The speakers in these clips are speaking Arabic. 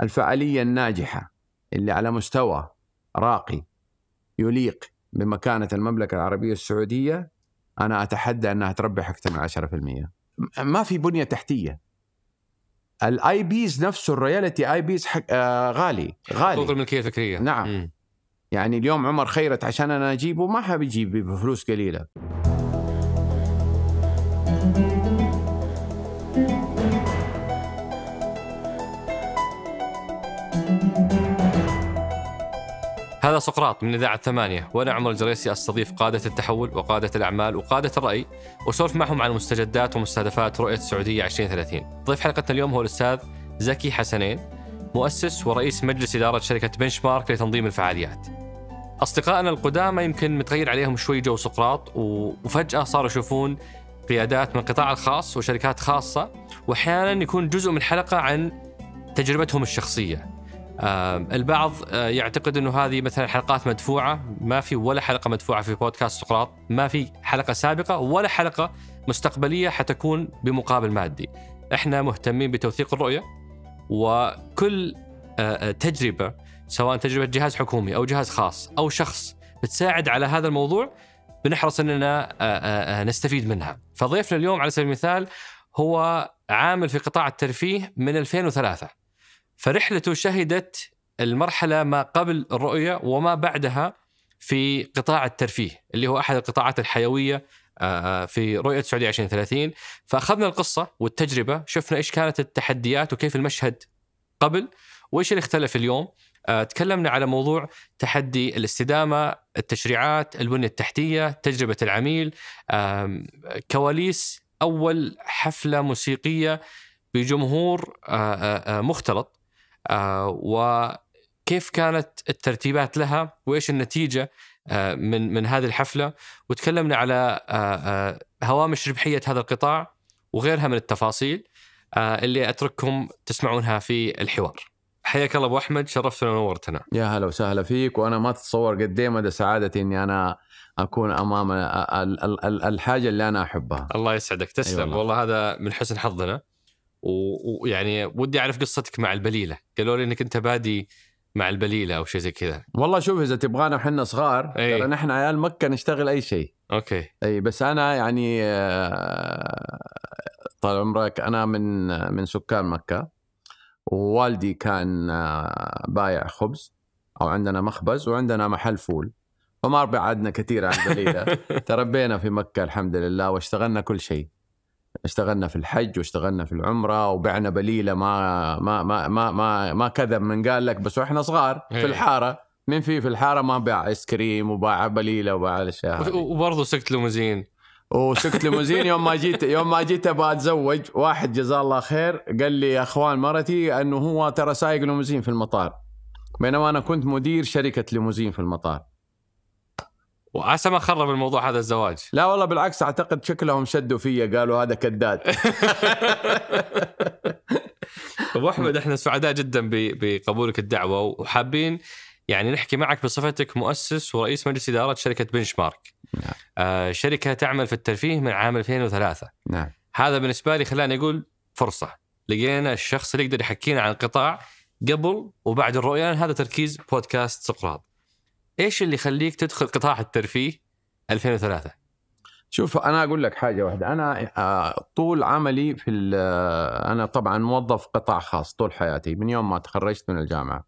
الفعاليه الناجحه اللي على مستوى راقي يليق بمكانه المملكه العربيه السعوديه انا اتحدى انها تربح اكثر من 10% ما في بنيه تحتيه الاي بيز نفسه الريالتي اي بيز حق آه غالي غالي حقوق الملكيه الفكريه نعم م. يعني اليوم عمر خيرت عشان انا اجيبه ما حبيجيب بفلوس قليله هذا سقراط من إذاعة ثمانية وأنا عمر الجريسي أستضيف قادة التحول وقادة الأعمال وقادة الرأي وسولف معهم عن مستجدات ومستهدفات رؤية السعودية 2030 ضيف حلقتنا اليوم هو الأستاذ زكي حسنين مؤسس ورئيس مجلس إدارة شركة بنشمارك لتنظيم الفعاليات أصدقائنا القدامى يمكن متغير عليهم شوي جو سقراط وفجأة صاروا يشوفون قيادات من القطاع الخاص وشركات خاصة وأحيانا يكون جزء من حلقة عن تجربتهم الشخصية آه، البعض آه، يعتقد انه هذه مثلا حلقات مدفوعه ما في ولا حلقه مدفوعه في بودكاست سقراط ما في حلقه سابقه ولا حلقه مستقبليه حتكون بمقابل مادي احنا مهتمين بتوثيق الرؤيه وكل آه، تجربه سواء تجربه جهاز حكومي او جهاز خاص او شخص بتساعد على هذا الموضوع بنحرص اننا نستفيد منها فضيفنا اليوم على سبيل المثال هو عامل في قطاع الترفيه من 2003 فرحلته شهدت المرحلة ما قبل الرؤية وما بعدها في قطاع الترفيه اللي هو أحد القطاعات الحيوية آه، في رؤية السعودية 2030 فأخذنا القصة والتجربة شفنا إيش كانت التحديات وكيف المشهد قبل وإيش اللي اختلف اليوم آه، تكلمنا على موضوع تحدي الاستدامة التشريعات البنية التحتية تجربة العميل كواليس أول حفلة موسيقية بجمهور آه، مختلط آه، وكيف كانت الترتيبات لها وايش النتيجه آه، من من هذه الحفله وتكلمنا على آه، هوامش ربحيه هذا القطاع وغيرها من التفاصيل اللي اترككم تسمعونها في الحوار. حياك الله ابو احمد شرفتنا ونورتنا. يا هلا وسهلا فيك وانا ما تتصور قد ايه مدى سعادتي اني انا اكون امام الحاجه اللي انا احبها. الله يسعدك تسلم أيوة والله. والله هذا من حسن حظنا. ويعني ودي اعرف قصتك مع البليله قالوا لي انك انت بادي مع البليله او شيء زي كذا والله شوف اذا تبغانا احنا صغار ترى نحن عيال مكه نشتغل اي شيء اوكي اي بس انا يعني آه، طال عمرك انا من من سكان مكه ووالدي كان آه، بايع خبز او عندنا مخبز وعندنا محل فول فما بعدنا كثير عن البليله تربينا في مكه الحمد لله واشتغلنا كل شيء اشتغلنا في الحج واشتغلنا في العمره وبعنا بليله ما ما ما ما ما, ما كذب من قال لك بس واحنا صغار في إيه. الحاره مين في في الحاره ما باع ايس كريم وباع بليله وباع الاشياء وبرضه سكت لوموزين وسكت ليموزين يوم ما جيت يوم ما جيت ابغى اتزوج واحد جزاه الله خير قال لي يا اخوان مرتي انه هو ترى سايق ليموزين في المطار بينما انا كنت مدير شركه ليموزين في المطار وعسى ما خرب الموضوع هذا الزواج لا والله بالعكس اعتقد شكلهم شدوا فيا قالوا هذا كداد ابو احمد احنا سعداء جدا بقبولك الدعوه وحابين يعني نحكي معك بصفتك مؤسس ورئيس مجلس اداره شركه بنش مارك نعم. آه شركه تعمل في الترفيه من عام 2003 نعم هذا بالنسبه لي خلاني اقول فرصه لقينا الشخص اللي يقدر يحكينا عن القطاع قبل وبعد الرؤيه هذا تركيز بودكاست سقراط ايش اللي يخليك تدخل قطاع الترفيه 2003 شوف انا اقول لك حاجه واحده انا آه، طول عملي في آه، انا طبعا موظف قطاع خاص طول حياتي من يوم ما تخرجت من الجامعه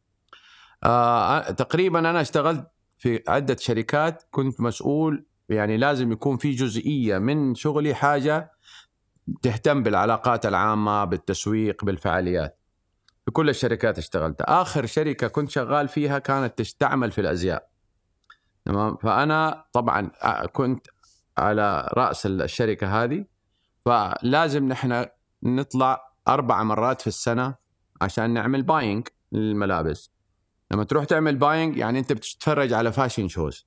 آه، تقريبا انا اشتغلت في عده شركات كنت مسؤول يعني لازم يكون في جزئيه من شغلي حاجه تهتم بالعلاقات العامه بالتسويق بالفعاليات في كل الشركات اشتغلت اخر شركه كنت شغال فيها كانت تعمل في الازياء تمام فانا طبعا كنت على راس الشركه هذه فلازم نحن نطلع اربع مرات في السنه عشان نعمل باينج للملابس لما تروح تعمل باينج يعني انت بتتفرج على فاشن شوز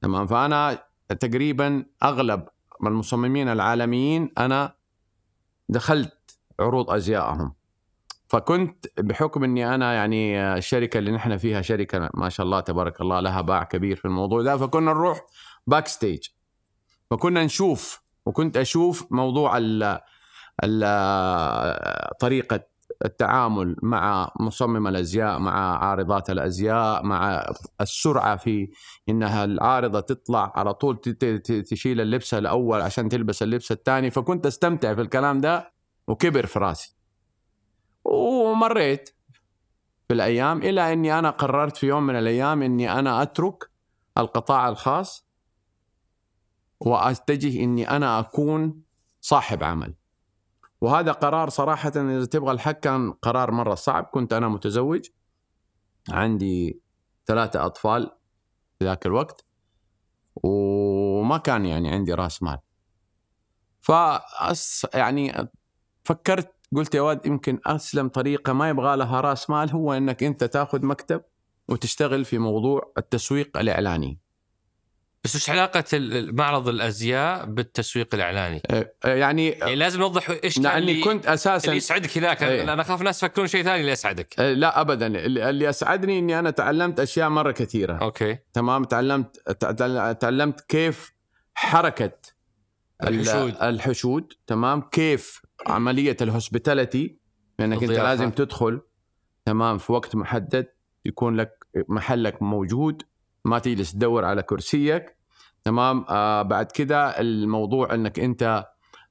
تمام فانا تقريبا اغلب المصممين العالميين انا دخلت عروض ازيائهم فكنت بحكم اني انا يعني الشركه اللي نحن فيها شركه ما شاء الله تبارك الله لها باع كبير في الموضوع ده فكنا نروح باك ستيج فكنا نشوف وكنت اشوف موضوع ال طريقه التعامل مع مصمم الازياء مع عارضات الازياء مع السرعه في انها العارضه تطلع على طول تشيل اللبسه الاول عشان تلبس اللبسه الثاني فكنت استمتع في الكلام ده وكبر في راسي ومريت بالايام الى اني انا قررت في يوم من الايام اني انا اترك القطاع الخاص واتجه اني انا اكون صاحب عمل وهذا قرار صراحة إذا تبغى الحق كان قرار مرة صعب كنت أنا متزوج عندي ثلاثة أطفال في ذاك الوقت وما كان يعني عندي راس مال ف يعني فكرت قلت يا واد يمكن اسلم طريقه ما يبغى لها راس مال هو انك انت تاخذ مكتب وتشتغل في موضوع التسويق الاعلاني. بس ايش علاقه معرض الازياء بالتسويق الاعلاني؟ أه، أه، يعني يعني لازم نوضح ايش لاني نعم، كنت اساسا اللي يسعدك هناك ايه انا اخاف الناس يفكرون شيء ثاني اللي يسعدك أه، لا ابدا اللي اسعدني اني انا تعلمت اشياء مره كثيره اوكي تمام تعلمت تعلمت كيف حركه الحشود الحشود تمام كيف عمليه الهوسبيتاليتي لانك انت لازم تدخل تمام في وقت محدد يكون لك محلك موجود ما تجلس تدور على كرسيك تمام آه بعد كده الموضوع انك انت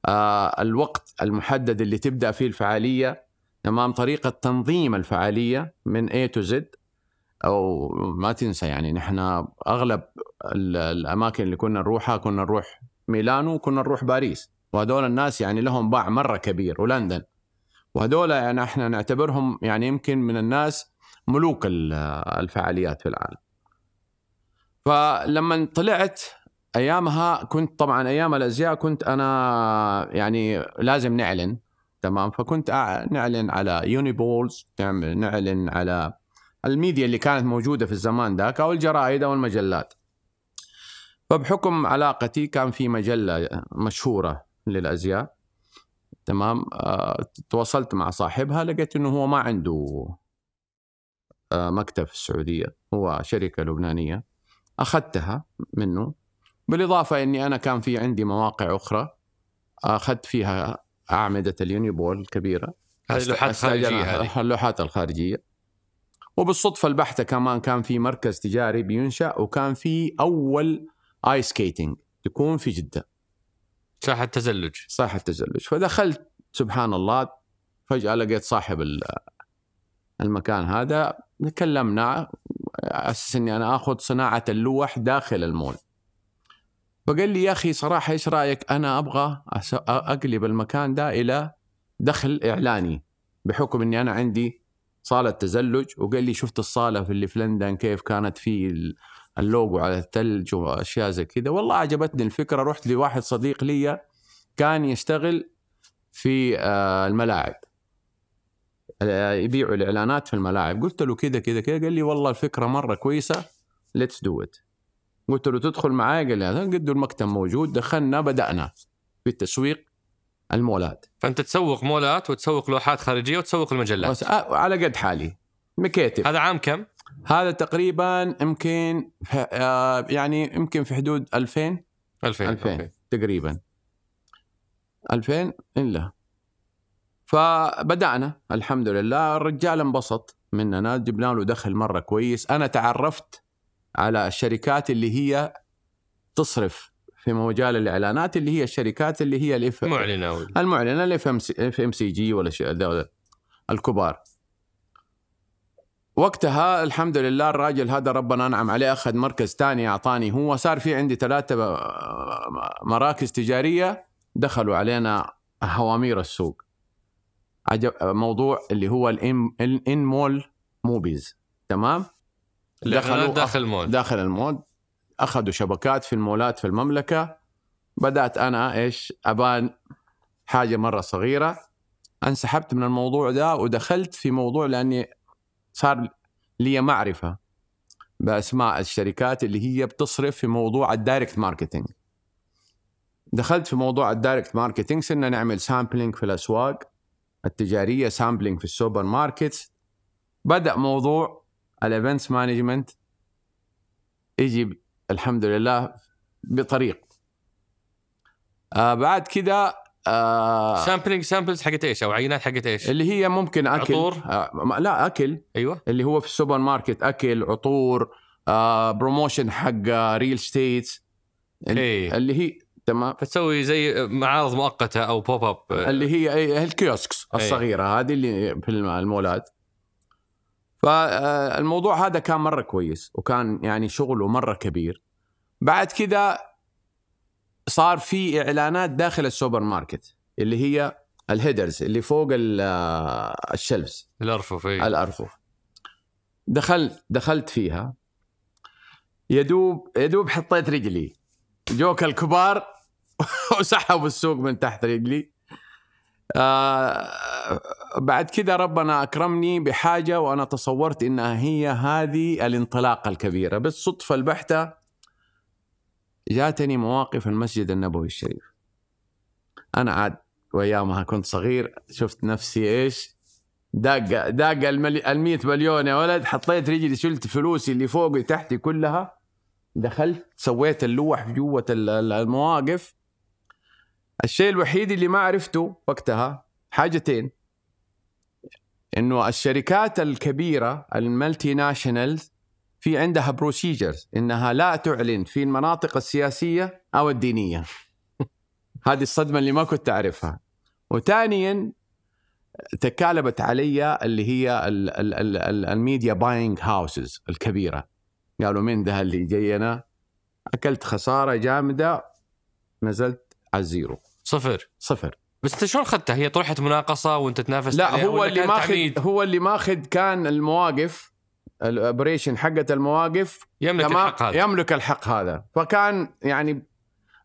آه الوقت المحدد اللي تبدا فيه الفعاليه تمام طريقه تنظيم الفعاليه من A تو Z او ما تنسى يعني نحن اغلب الاماكن اللي كنا نروحها كنا نروح ميلانو وكنا نروح باريس وهذول الناس يعني لهم باع مره كبير ولندن وهذول يعني احنا نعتبرهم يعني يمكن من الناس ملوك الفعاليات في العالم فلما طلعت ايامها كنت طبعا ايام الازياء كنت انا يعني لازم نعلن تمام فكنت نعلن على يونيبولز نعم- نعلن على الميديا اللي كانت موجوده في الزمان ذاك او الجرائد او المجلات فبحكم علاقتي كان في مجله مشهوره للازياء تمام آه، تواصلت مع صاحبها لقيت انه هو ما عنده آه، مكتب في السعوديه هو شركه لبنانيه اخذتها منه بالاضافه اني انا كان في عندي مواقع اخرى اخذت فيها اعمده اليونيبول الكبيره اللوحات الخارجيه اللوحات الخارجيه وبالصدفه البحته كمان كان في مركز تجاري بينشا وكان في اول ايس سكيتنج تكون في جده ساحه تزلج ساحه تزلج فدخلت سبحان الله فجاه لقيت صاحب المكان هذا تكلمنا اساس اني انا اخذ صناعه اللوح داخل المول فقال لي يا اخي صراحه ايش رايك انا ابغى اقلب المكان ده الى دخل اعلاني بحكم اني انا عندي صاله تزلج وقال لي شفت الصاله في اللي في لندن كيف كانت في اللوجو على الثلج واشياء زي كذا والله عجبتني الفكره رحت لواحد صديق لي كان يشتغل في آه، الملاعب آه، يبيعوا الاعلانات في الملاعب قلت له كذا كذا كذا قال لي والله الفكره مره كويسه ليتس دو ات قلت له تدخل معايا قال لي قد المكتب موجود دخلنا بدانا في التسويق المولات فانت تسوق مولات وتسوق لوحات خارجيه وتسوق المجلات آه، على قد حالي مكاتب هذا عام كم هذا تقريبا يمكن آه، يعني يمكن في حدود 2000 2000 2000 تقريبا 2000 الا فبدانا الحمد لله الرجال انبسط مننا جبنا له دخل مره كويس انا تعرفت على الشركات اللي هي تصرف في مجال الاعلانات اللي هي الشركات اللي هي الاف المعلنه المعلنه الاف ام سي جي ولا الكبار وقتها الحمد لله الراجل هذا ربنا انعم عليه اخذ مركز ثاني اعطاني هو صار في عندي ثلاثه مراكز تجاريه دخلوا علينا هوامير السوق عجب موضوع اللي هو الان مول موبيز تمام دخلوا داخل المول داخل المول اخذوا شبكات في المولات في المملكه بدات انا ايش ابان حاجه مره صغيره انسحبت من الموضوع ده ودخلت في موضوع لاني صار لي معرفه باسماء الشركات اللي هي بتصرف في موضوع الدايركت ماركتينج دخلت في موضوع الدايركت ماركتينج صرنا نعمل سامبلينج في الاسواق التجاريه سامبلينج في السوبر ماركت بدا موضوع الايفنتس مانجمنت يجي الحمد لله بطريق آه بعد كده آه سامبلينج سامبلز حقت ايش او عينات حقت ايش؟ اللي هي ممكن اكل عطور آه لا اكل ايوه اللي هو في السوبر ماركت اكل عطور آه بروموشن حق ريل آه، ستيت إيه. اللي هي تمام فتسوي زي معارض مؤقته او بوب اب اللي هي إيه، الكيوسكس إيه. الصغيره أيه. هذه اللي في المولات فالموضوع آه، هذا كان مره كويس وكان يعني شغله مره كبير بعد كذا صار في اعلانات داخل السوبر ماركت اللي هي الهيدرز اللي فوق آه، الشلفز الارفف اي الارفف دخلت دخلت فيها يدوب يدوب حطيت رجلي جوك الكبار وسحبوا السوق من تحت رجلي آه بعد كذا ربنا اكرمني بحاجه وانا تصورت انها هي هذه الانطلاقه الكبيره بالصدفه البحته جاتني مواقف المسجد النبوي الشريف انا عاد وايامها كنت صغير شفت نفسي ايش داق داق ال 100 مليون يا ولد حطيت رجلي شلت فلوسي اللي فوقي تحتي كلها دخلت سويت اللوح جوه المواقف الشيء الوحيد اللي ما عرفته وقتها حاجتين انه الشركات الكبيره المالتي ناشونالز في عندها بروسيجرز انها لا تعلن في المناطق السياسيه او الدينيه هذه الصدمه اللي ما كنت اعرفها وثانيا تكالبت علي اللي هي الميديا باينج هاوسز الكبيره قالوا مين ده اللي جينا اكلت خساره جامده نزلت على الزيرو صفر صفر بس انت شلون اخذتها؟ هي طرحت مناقصه وانت تنافس لا هو اللي ماخذ هو اللي ماخذ كان المواقف الاوبريشن حقه المواقف يملك الحق هذا يملك الحق هذا فكان يعني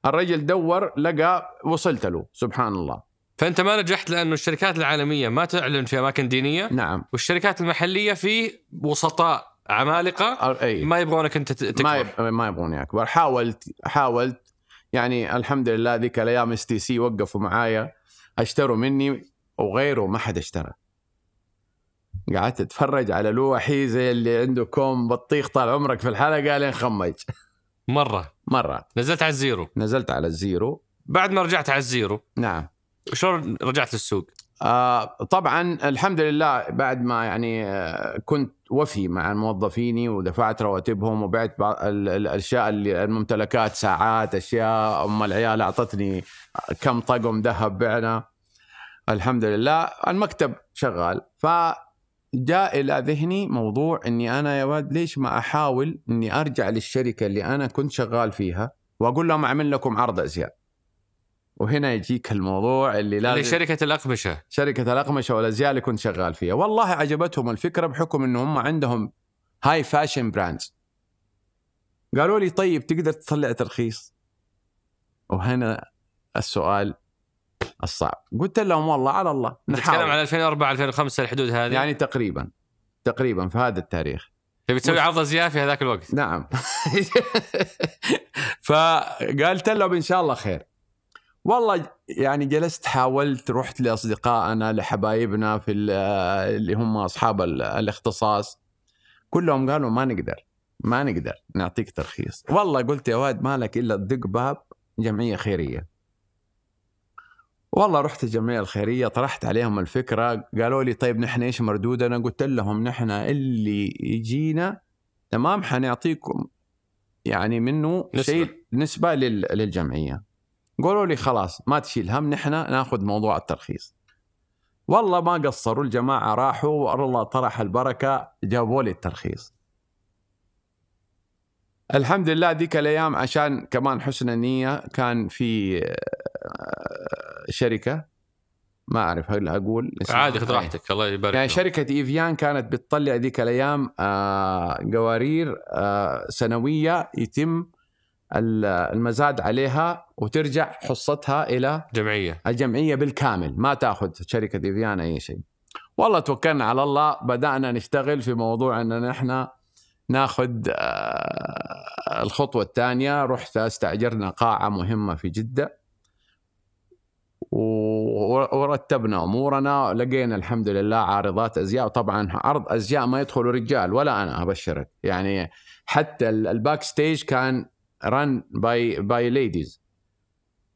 الرجل دور لقى وصلت له سبحان الله فانت ما نجحت لانه الشركات العالميه ما تعلن في اماكن دينيه نعم والشركات المحليه في وسطاء عمالقه أي. ما يبغونك انت تكبر ما, يب... ما يبغوني اكبر حاولت حاولت يعني الحمد لله ذيك الايام اس تي سي وقفوا معايا اشتروا مني وغيره ما حد اشترى قعدت اتفرج على لوحي زي اللي عنده كوم بطيخ طال عمرك في الحلقه لين خمج مره مره نزلت على الزيرو نزلت على الزيرو بعد ما رجعت على الزيرو نعم شلون رجعت للسوق؟ آه طبعا الحمد لله بعد ما يعني آه، كنت وفي مع موظفيني ودفعت رواتبهم وبعت الاشياء اللي الممتلكات ساعات اشياء ام العيال اعطتني كم طقم ذهب بعنا الحمد لله المكتب شغال ف جاء الى ذهني موضوع اني انا يا ولد ليش ما احاول اني ارجع للشركه اللي انا كنت شغال فيها واقول لهم اعمل لكم عرض ازياء. وهنا يجيك الموضوع اللي لازم لشركة شركه الاقمشه شركه الاقمشه والازياء اللي كنت شغال فيها، والله عجبتهم الفكره بحكم انه هم عندهم هاي فاشن براندز. قالوا لي طيب تقدر تطلع ترخيص؟ وهنا السؤال الصعب قلت لهم والله على الله نتكلم عن 2004 2005 الحدود هذه يعني تقريبا تقريبا في هذا التاريخ تبي تسوي عرض ازياء في هذاك الوقت نعم فقالت لهم ان شاء الله خير والله يعني جلست حاولت رحت لاصدقائنا لحبايبنا في اللي هم اصحاب الاختصاص كلهم قالوا ما نقدر ما نقدر نعطيك ترخيص والله قلت يا واد مالك الا تدق باب جمعيه خيريه والله رحت الجمعيه الخيريه طرحت عليهم الفكره قالوا لي طيب نحن ايش مردودنا قلت لهم نحن اللي يجينا تمام حنعطيكم يعني منه نسبة. شيء نسبه للجمعيه قالوا لي خلاص ما تشيل هم نحن ناخذ موضوع الترخيص والله ما قصروا الجماعه راحوا والله طرح البركه جابوا لي الترخيص الحمد لله ذيك الايام عشان كمان حسن النيه كان في شركه ما اعرف هل اقول عادي خذ راحتك الله يبارك يعني شركه ايفيان كانت بتطلع ذيك الايام آه، قوارير آه، سنويه يتم المزاد عليها وترجع حصتها الى جمعيه الجمعيه بالكامل ما تاخذ شركه ايفيان اي شيء والله توكلنا على الله بدانا نشتغل في موضوع ان احنا ناخذ آه، الخطوه الثانيه رحت استاجرنا قاعه مهمه في جده ورتبنا امورنا لقينا الحمد لله عارضات ازياء طبعا عرض ازياء ما يدخلوا رجال ولا انا ابشرك يعني حتى الباك ستيج كان رن باي باي ليديز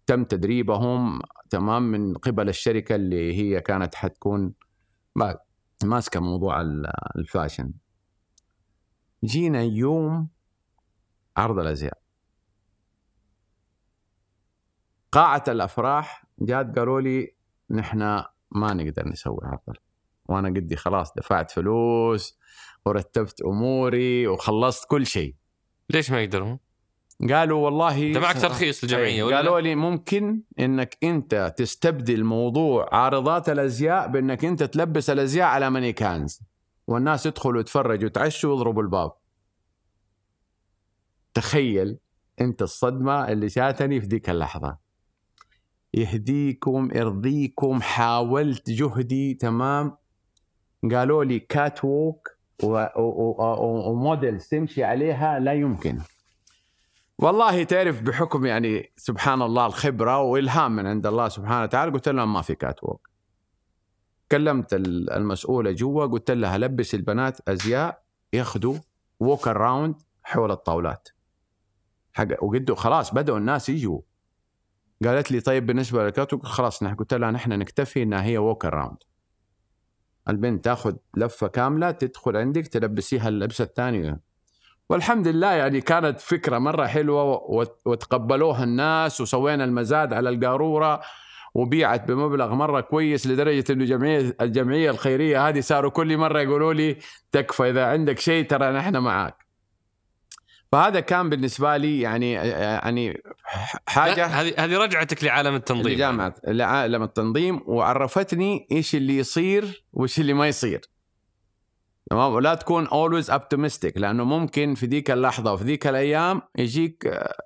تم تدريبهم تمام من قبل الشركه اللي هي كانت حتكون ماسكه موضوع الفاشن جينا يوم عرض الازياء قاعه الافراح جات قالوا لي نحن ما نقدر نسوي عقل وانا قدي خلاص دفعت فلوس ورتبت اموري وخلصت كل شيء ليش ما يقدروا؟ قالوا والله انت معك ترخيص الجمعيه إيه، قالوا لي ممكن انك انت تستبدل موضوع عارضات الازياء بانك انت تلبس الازياء على مانيكانز والناس يدخلوا يتفرجوا يتعشوا ويضربوا الباب تخيل انت الصدمه اللي شاتني في ذيك اللحظه يهديكم يرضيكم حاولت جهدي تمام قالوا لي كات ووك وموديلز تمشي عليها لا يمكن والله تعرف بحكم يعني سبحان الله الخبره والهام من عند الله سبحانه وتعالى قلت لهم ما في كات ووك كلمت المسؤوله جوا قلت لها لبس البنات ازياء ياخذوا ووك اراوند حول الطاولات حق وقدوا خلاص بدأوا الناس يجوا قالت لي طيب بالنسبه للكات خلاص نحن قلت لها نحن نكتفي انها هي ووك اراوند البنت تاخذ لفه كامله تدخل عندك تلبسيها اللبسه الثانيه والحمد لله يعني كانت فكره مره حلوه وتقبلوها الناس وسوينا المزاد على القاروره وبيعت بمبلغ مره كويس لدرجه انه جمعيه الجمعيه الخيريه هذه صاروا كل مره يقولوا لي تكفى اذا عندك شيء ترى نحن معاك فهذا كان بالنسبه لي يعني يعني حاجه هذه هذه رجعتك لعالم التنظيم جامعة لعالم التنظيم وعرفتني ايش اللي يصير وايش اللي ما يصير تمام ولا تكون اولويز اوبتمستيك لانه ممكن في ذيك اللحظه وفي ذيك الايام يجيك آه،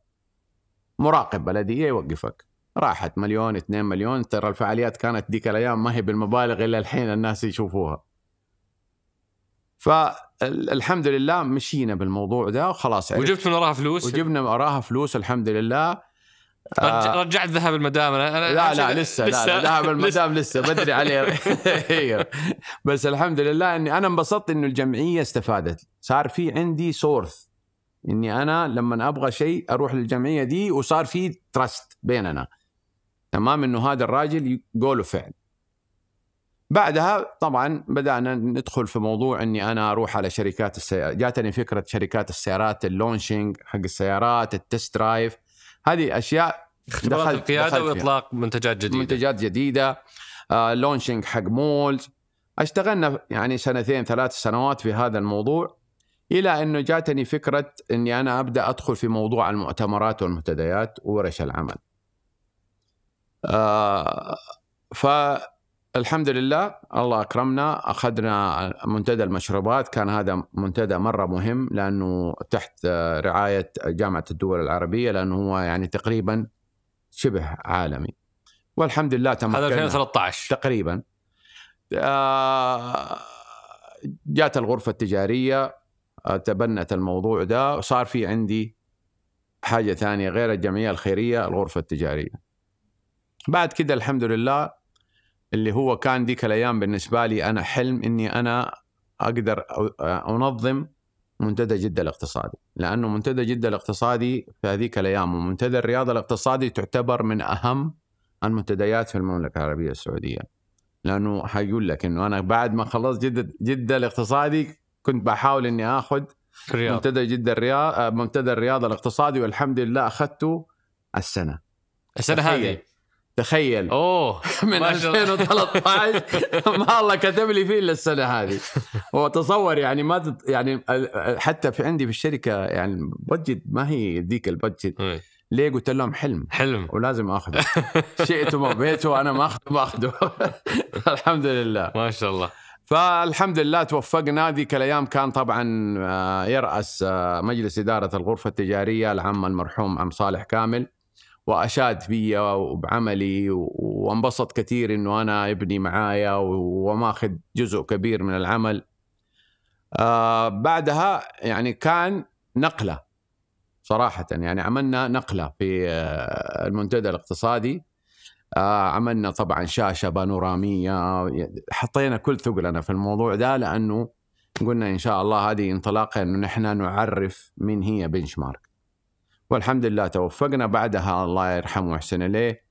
مراقب بلديه يوقفك راحت مليون 2 مليون ترى الفعاليات كانت ذيك الايام ما هي بالمبالغ الا الحين الناس يشوفوها فالحمد لله مشينا بالموضوع ده وخلاص وجبت من وراها فلوس وجبنا من وراها فلوس الحمد لله آه، رجعت ذهب المدام أنا لا لا لسه, لسه لا ذهب المدام لسه بدري عليه أيوه. بس الحمد لله اني انا انبسطت انه الجمعيه استفادت صار في عندي سورث اني انا لما ابغى شيء اروح للجمعيه دي وصار في تراست بيننا تمام انه هذا الراجل قوله فعل بعدها طبعا بدانا ندخل في موضوع اني انا اروح على شركات السيارات جاتني فكره شركات السيارات اللونشنج حق السيارات التست درايف هذه اشياء اختبارات القياده واطلاق منتجات جديده منتجات جديده آه لونشنج حق مولز اشتغلنا يعني سنتين ثلاث سنوات في هذا الموضوع الى انه جاتني فكره اني انا ابدا ادخل في موضوع المؤتمرات والمنتديات وورش العمل. آه ف الحمد لله الله اكرمنا اخذنا منتدى المشروبات كان هذا منتدى مره مهم لانه تحت آه، رعايه جامعه الدول العربيه لانه هو يعني تقريبا شبه عالمي والحمد لله تم هذا 2013 تقريبا آه، جات الغرفه التجاريه آه، تبنت الموضوع ده وصار في عندي حاجه ثانيه غير الجمعيه الخيريه الغرفه التجاريه بعد كده الحمد لله اللي هو كان ذيك الايام بالنسبه لي انا حلم اني انا اقدر انظم منتدى جده الاقتصادي لانه منتدى جده الاقتصادي في هذيك الايام ومنتدى الرياض الاقتصادي تعتبر من اهم المنتديات في المملكه العربيه السعوديه لانه حيقول لك انه انا بعد ما خلصت جده جده الاقتصادي كنت بحاول اني اخذ الرياض. منتدى جده الرياض منتدى الرياض الاقتصادي والحمد لله اخذته السنه السنه هذه تخيل اوه من 2013 ما الله كتب لي فيه الا السنه هذه وتصور يعني ما يعني حتى في عندي في الشركه يعني بجد ما هي ذيك البجد إيه. ليه قلت لهم حلم حلم ولازم اخذه شئت ما بيته وانا ما اخذه ما اخذه الحمد لله ما شاء الله فالحمد لله توفقنا ذيك الايام كان طبعا آه، يراس آه، مجلس اداره الغرفه التجاريه العم المرحوم عم صالح كامل واشاد في وبعملي وانبسط كثير انه انا ابني معايا وماخذ جزء كبير من العمل آه بعدها يعني كان نقله صراحه يعني عملنا نقله في آه، المنتدى الاقتصادي آه عملنا طبعا شاشه بانوراميه حطينا كل ثقلنا في الموضوع ده لانه قلنا ان شاء الله هذه انطلاقه انه نحن نعرف من هي بنش مارك والحمد لله توفقنا بعدها الله يرحمه ويحسن اليه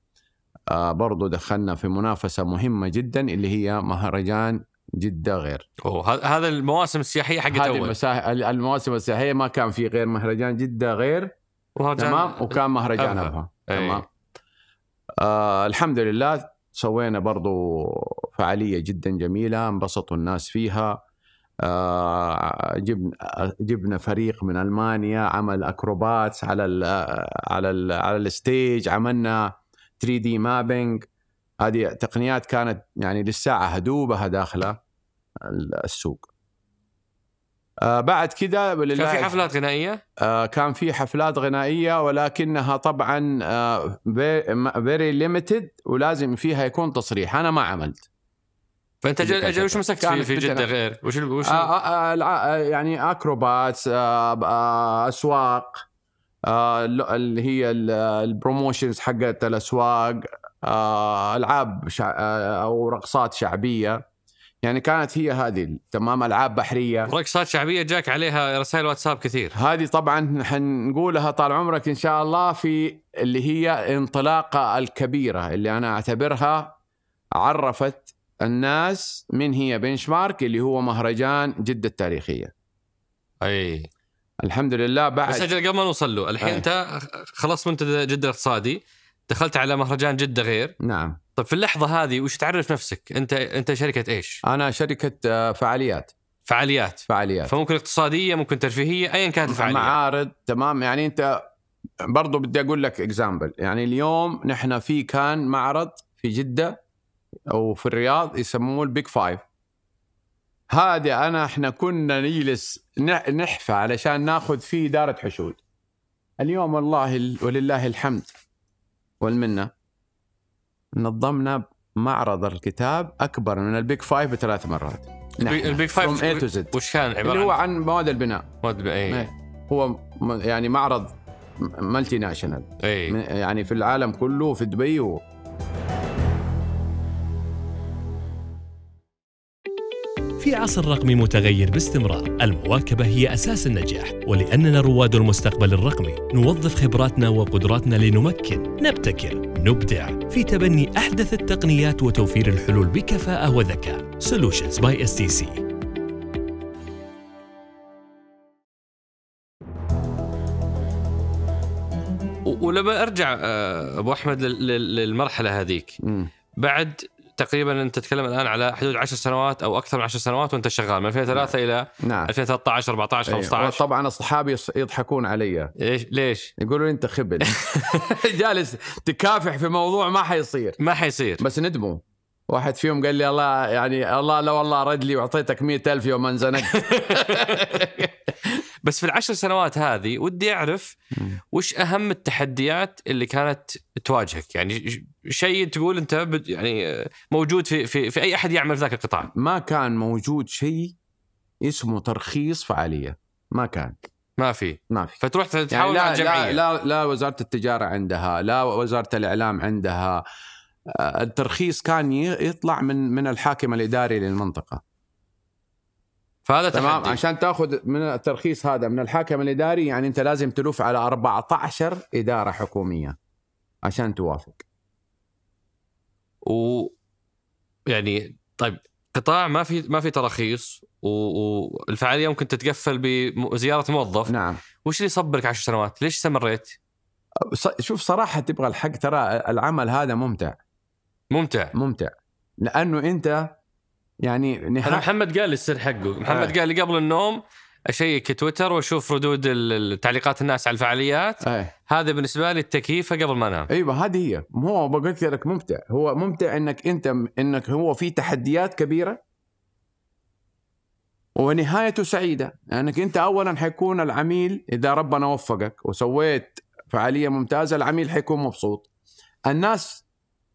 آه، برضو دخلنا في منافسه مهمه جدا اللي هي مهرجان جده غير اوه هذا المواسم السياحيه حقت اول المواسم السياحيه ما كان في غير مهرجان جده غير تمام وكان مهرجان ابها, تمام آه الحمد لله سوينا برضو فعاليه جدا جميله انبسطوا الناس فيها جبنا آه، جبنا فريق من المانيا عمل اكروباتس على الـ على الـ على الستيج عملنا 3 دي مابينج هذه تقنيات كانت يعني للساعه هدوبها داخله السوق آه، بعد كذا كان في حفلات غنائيه؟ آه، كان في حفلات غنائيه ولكنها طبعا فيري ليمتد ولازم فيها يكون تصريح انا ما عملت فانت اجل اجل وش مسكت في, في جده غير؟ وش وش آه آه آه, آه، يعني اكروبات آه آه اسواق آه اللي هي البروموشنز حقت الاسواق آه العاب شع... آه او رقصات شعبيه يعني كانت هي هذه تمام العاب بحريه رقصات شعبيه جاك عليها رسائل واتساب كثير هذه طبعا حنقولها طال عمرك ان شاء الله في اللي هي انطلاقه الكبيره اللي انا اعتبرها عرفت الناس من هي بنش مارك اللي هو مهرجان جدة التاريخية أي الحمد لله بعد بس أجل قبل ما نوصل له الحين أنت خلاص من جدة اقتصادي دخلت على مهرجان جدة غير نعم طيب في اللحظة هذه وش تعرف نفسك أنت أنت شركة إيش أنا شركة آه، فعاليات فعاليات فعاليات فممكن اقتصادية ممكن ترفيهية أيا كانت الفعالية معارض تمام يعني أنت برضو بدي أقول لك إكزامبل يعني اليوم نحن في كان معرض في جدة او في الرياض يسموه البيك فايف هذا انا احنا كنا نجلس نحفى علشان ناخذ فيه اداره حشود اليوم والله ولله الحمد والمنه نظمنا معرض الكتاب اكبر من البيك فايف بثلاث مرات البيك فايف اي تو زد وش كان عباره اللي هو عن مواد البناء مواد البناء إيه. إيه. هو يعني معرض مالتي ناشونال أي. يعني في العالم كله في دبي في عصر رقمي متغير باستمرار المواكبة هي أساس النجاح ولأننا رواد المستقبل الرقمي نوظف خبراتنا وقدراتنا لنمكن نبتكر نبدع في تبني أحدث التقنيات وتوفير الحلول بكفاءة وذكاء Solutions by STC ولما ارجع آه، ابو احمد للمرحله هذيك بعد تقريبا انت تتكلم الان على حدود 10 سنوات او اكثر من 10 سنوات وانت شغال من 2003 نعم. الى نعم. 2013 14 15 أيه. طبعا اصحابي يضحكون علي ليش ليش يقولوا انت خبل جالس تكافح في موضوع ما حيصير ما حيصير بس ندموا واحد فيهم قال لي الله يعني الله لو الله رد لي واعطيتك 100000 يوم ما انزنقت بس في العشر سنوات هذه ودي اعرف وش اهم التحديات اللي كانت تواجهك يعني شيء تقول انت يعني موجود في في, في اي احد يعمل في ذاك القطاع ما كان موجود شيء اسمه ترخيص فعاليه ما كان ما في ما في فتروح تحاول يعني لا, جمعية. لا لا وزاره التجاره عندها لا وزاره الاعلام عندها آه، الترخيص كان يطلع من من الحاكم الاداري للمنطقه فهذا تمام عشان تاخذ من الترخيص هذا من الحاكم الاداري يعني انت لازم تلف على 14 اداره حكوميه عشان توافق و يعني طيب قطاع ما في ما في تراخيص والفعاليه ممكن تتقفل بزياره موظف نعم وش اللي صبرك 10 سنوات؟ ليش استمريت؟ شوف صراحه تبغى الحق ترى العمل هذا ممتع ممتع ممتع لانه انت يعني نهاية انا محمد قال لي السر حقه آه. محمد آه. قال لي قبل النوم اشيك تويتر واشوف ردود التعليقات الناس على الفعاليات أيه. هذا بالنسبه لي التكييف قبل ما انام ايوه هذه هي هو قلت لك ممتع هو ممتع انك انت انك هو في تحديات كبيره ونهايته سعيده لانك انت اولا حيكون العميل اذا ربنا وفقك وسويت فعاليه ممتازه العميل حيكون مبسوط الناس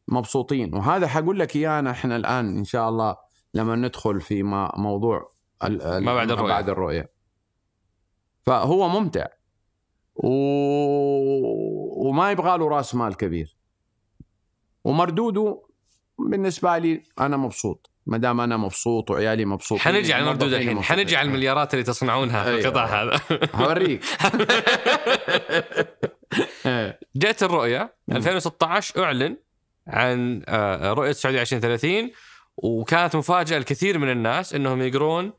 مبسوطين وهذا حقول لك اياه انا احنا الان ان شاء الله لما ندخل في موضوع ما بعد الرؤية. ما بعد الرؤية فهو ممتع و... وما يبغى له راس مال كبير ومردوده بالنسبه لي انا مبسوط ما دام انا مبسوط وعيالي مبسوط حنرجع المردود الحين حنرجع على المليارات اللي تصنعونها في أيوة. القطاع هذا هوريك إيه. جت الرؤيه 2016 اعلن عن آه، رؤيه السعوديه 2030 وكانت مفاجاه لكثير من الناس انهم يقرون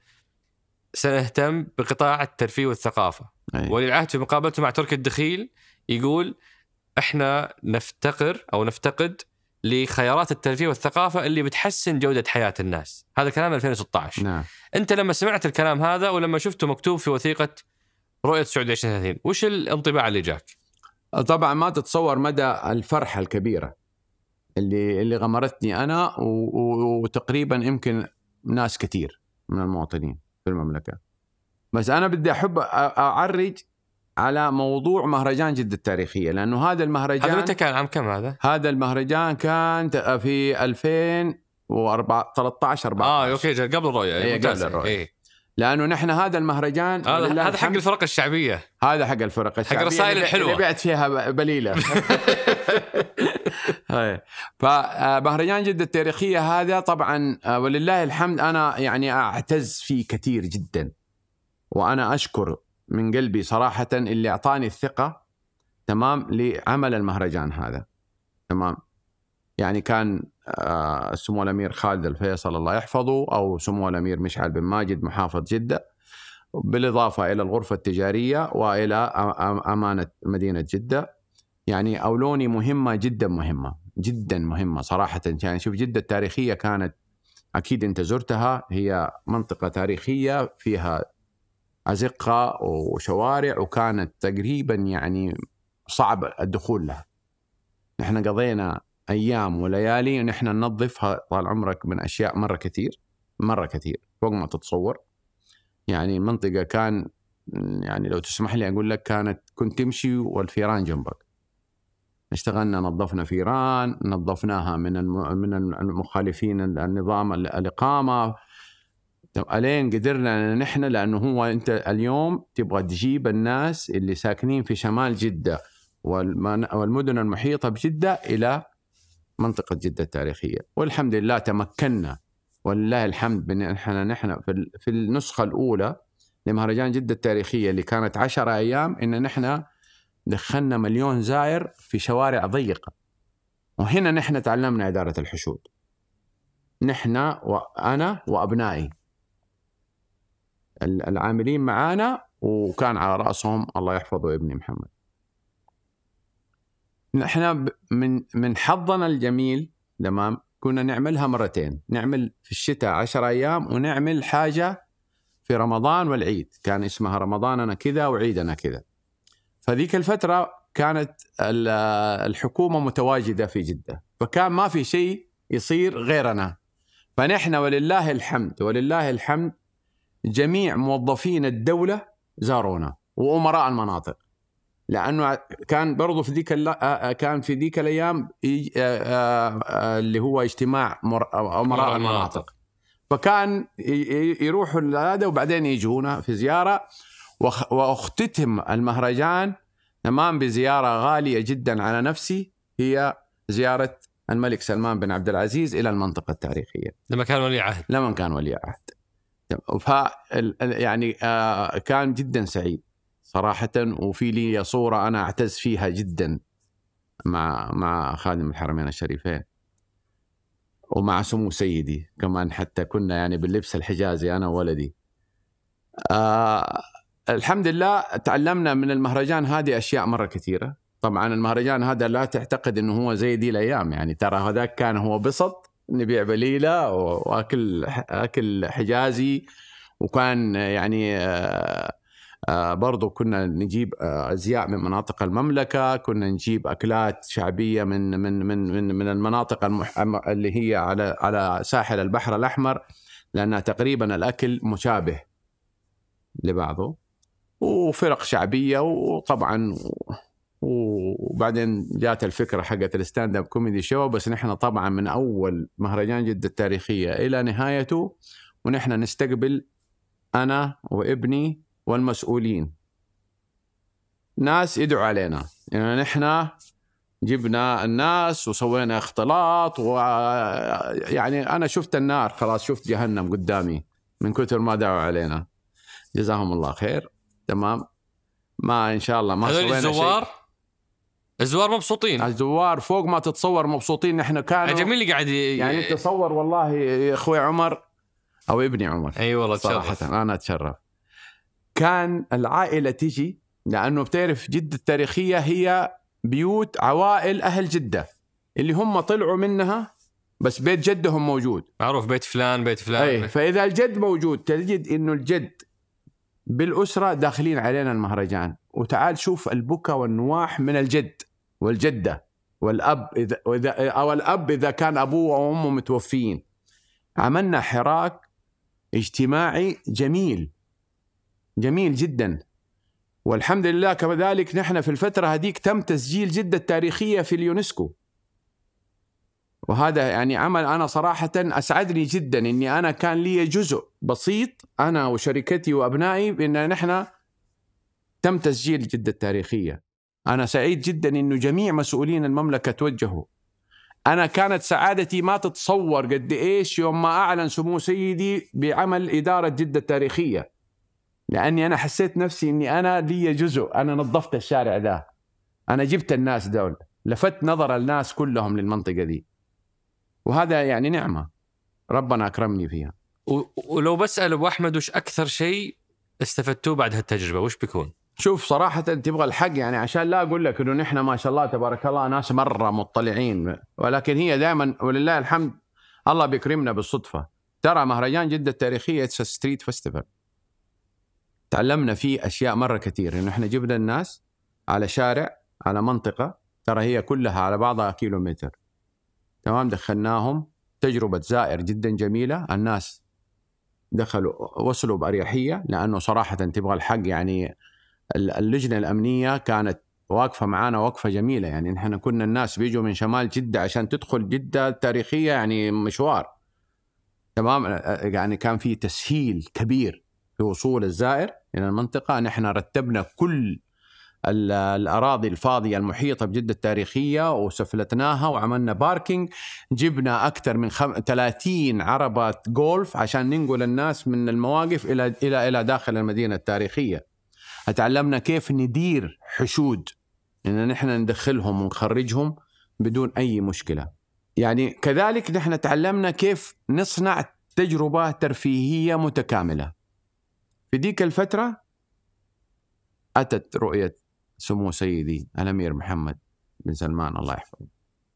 سنهتم بقطاع الترفيه والثقافه أي. ولي العهد في مقابلته مع ترك الدخيل يقول احنا نفتقر او نفتقد لخيارات الترفيه والثقافه اللي بتحسن جوده حياه الناس هذا كلام 2016 نعم. انت لما سمعت الكلام هذا ولما شفته مكتوب في وثيقه رؤيه السعوديه 2030 وش الانطباع اللي جاك طبعا ما تتصور مدى الفرحه الكبيره اللي اللي غمرتني انا وتقريبا يمكن ناس كثير من المواطنين في المملكه بس انا بدي احب اعرج على موضوع مهرجان جدة التاريخية لأنه هذا المهرجان هذا متى كان عام كم هذا؟ هذا المهرجان كان في 2013 14 اه اوكي قبل الرؤية قبل الرؤية إيه. لانه نحن هذا المهرجان هذا هذا حق الفرق الشعبيه هذا حق الفرق الشعبيه حق الرسائل الحلوه اللي بعت فيها بليله فمهرجان آه، جده التاريخيه هذا طبعا آه، ولله الحمد انا يعني اعتز فيه كثير جدا وانا اشكر من قلبي صراحه اللي اعطاني الثقه تمام لعمل المهرجان هذا تمام يعني كان آه، سمو الامير خالد الفيصل الله يحفظه او سمو الامير مشعل بن ماجد محافظ جده بالاضافه الى الغرفه التجاريه والى امانه مدينه جده يعني اولوني مهمه جدا مهمه جدا مهمه صراحه يعني شوف جده التاريخيه كانت اكيد انت زرتها هي منطقه تاريخيه فيها ازقه وشوارع وكانت تقريبا يعني صعب الدخول لها. نحن قضينا ايام وليالي نحن يعني ننظفها طال عمرك من اشياء مره كثير مره كثير فوق ما تتصور يعني المنطقه كان يعني لو تسمح لي اقول لك كانت كنت تمشي والفيران جنبك اشتغلنا نظفنا فيران نظفناها من من المخالفين النظام الاقامه الين قدرنا نحن لانه هو انت اليوم تبغى تجيب الناس اللي ساكنين في شمال جده والمدن المحيطه بجده الى منطقة جدة التاريخية والحمد لله تمكنا ولله الحمد بأننا احنا نحن في, في النسخة الأولى لمهرجان جدة التاريخية اللي كانت عشرة أيام إن نحن دخلنا مليون زائر في شوارع ضيقة وهنا نحن تعلمنا إدارة الحشود نحن وأنا وأبنائي العاملين معانا وكان على رأسهم الله يحفظه ابني محمد احنا من من حظنا الجميل تمام كنا نعملها مرتين نعمل في الشتاء 10 ايام ونعمل حاجه في رمضان والعيد كان اسمها رمضان انا كذا وعيد انا كذا فذيك الفتره كانت الحكومه متواجده في جده فكان ما في شيء يصير غيرنا فنحن ولله الحمد ولله الحمد جميع موظفين الدوله زارونا وامراء المناطق لانه كان برضه في ذيك كان في ذيك الايام اللي هو اجتماع امراء المناطق فكان يروحوا هذا وبعدين يجونا في زياره واختتم المهرجان تمام بزياره غاليه جدا على نفسي هي زياره الملك سلمان بن عبد العزيز الى المنطقه التاريخيه لما كان ولي عهد لما كان ولي عهد ف يعني كان جدا سعيد صراحه وفي لي صوره انا اعتز فيها جدا مع مع خادم الحرمين الشريفين ومع سمو سيدي كمان حتى كنا يعني باللبس الحجازي انا وولدي آه الحمد لله تعلمنا من المهرجان هذه اشياء مره كثيره طبعا المهرجان هذا لا تعتقد انه هو زي دي الايام يعني ترى هذاك كان هو بسط نبيع بليله واكل اكل حجازي وكان يعني آه آه، برضو كنا نجيب آه، ازياء من مناطق المملكه كنا نجيب اكلات شعبيه من من من من, من المناطق المح... اللي هي على على ساحل البحر الاحمر لانها تقريبا الاكل مشابه لبعضه وفرق شعبيه وطبعا وبعدين جات الفكره حقت الستاند اب كوميدي شو بس نحن طبعا من اول مهرجان جده التاريخيه الى نهايته ونحن نستقبل انا وابني والمسؤولين ناس يدعوا علينا يعني نحن جبنا الناس وسوينا اختلاط ويعني انا شفت النار خلاص شفت جهنم قدامي من كثر ما دعوا علينا جزاهم الله خير تمام ما ان شاء الله ما سوينا الزوار شيء. الزوار مبسوطين الزوار فوق ما تتصور مبسوطين نحن كانوا جميل اللي قاعد ي... يعني تصور والله يا اخوي عمر او ابني عمر اي أيوة والله صراحه انا اتشرف كان العائله تيجي لانه بتعرف جده التاريخيه هي بيوت عوائل اهل جده اللي هم طلعوا منها بس بيت جدهم موجود معروف بيت فلان بيت فلان أي. فاذا الجد موجود تجد انه الجد بالاسره داخلين علينا المهرجان وتعال شوف البكا والنواح من الجد والجده والاب اذا, وإذا او الاب اذا كان ابوه وامه متوفيين عملنا حراك اجتماعي جميل جميل جدا والحمد لله كذلك نحن في الفترة هذيك تم تسجيل جدة التاريخية في اليونسكو وهذا يعني عمل أنا صراحة أسعدني جدا أني أنا كان لي جزء بسيط أنا وشركتي وأبنائي بأن نحن تم تسجيل جدة التاريخية أنا سعيد جدا أنه جميع مسؤولين المملكة توجهوا أنا كانت سعادتي ما تتصور قد إيش يوم ما أعلن سمو سيدي بعمل إدارة جدة التاريخية لاني انا حسيت نفسي اني انا لي جزء انا نظفت الشارع ده انا جبت الناس دول لفت نظر الناس كلهم للمنطقه دي وهذا يعني نعمه ربنا اكرمني فيها ولو بسال ابو احمد وش اكثر شيء استفدتوه بعد هالتجربه وش بيكون؟ شوف صراحة تبغى الحق يعني عشان لا أقول لك إنه نحن ما شاء الله تبارك الله ناس مرة مطلعين ولكن هي دائما ولله الحمد الله بيكرمنا بالصدفة ترى مهرجان جدة التاريخية ستريت فيستيفال تعلمنا فيه اشياء مره كثير انه احنا جبنا الناس على شارع على منطقه ترى هي كلها على بعضها كيلومتر تمام دخلناهم تجربه زائر جدا جميله الناس دخلوا وصلوا باريحيه لانه صراحه تبغى الحق يعني اللجنه الامنيه كانت واقفه معانا وقفه جميله يعني نحن كنا الناس بيجوا من شمال جده عشان تدخل جده التاريخيه يعني مشوار تمام يعني كان في تسهيل كبير بوصول الزائر الى المنطقه نحن رتبنا كل الاراضي الفاضيه المحيطه بجده التاريخيه وسفلتناها وعملنا باركينج جبنا اكثر من خم... 30 عربه جولف عشان ننقل الناس من المواقف الى الى الى داخل المدينه التاريخيه تعلمنا كيف ندير حشود ان نحن ندخلهم ونخرجهم بدون اي مشكله يعني كذلك نحن تعلمنا كيف نصنع تجربه ترفيهيه متكامله في ديك الفترة أتت رؤية سمو سيدي الأمير محمد بن سلمان الله يحفظه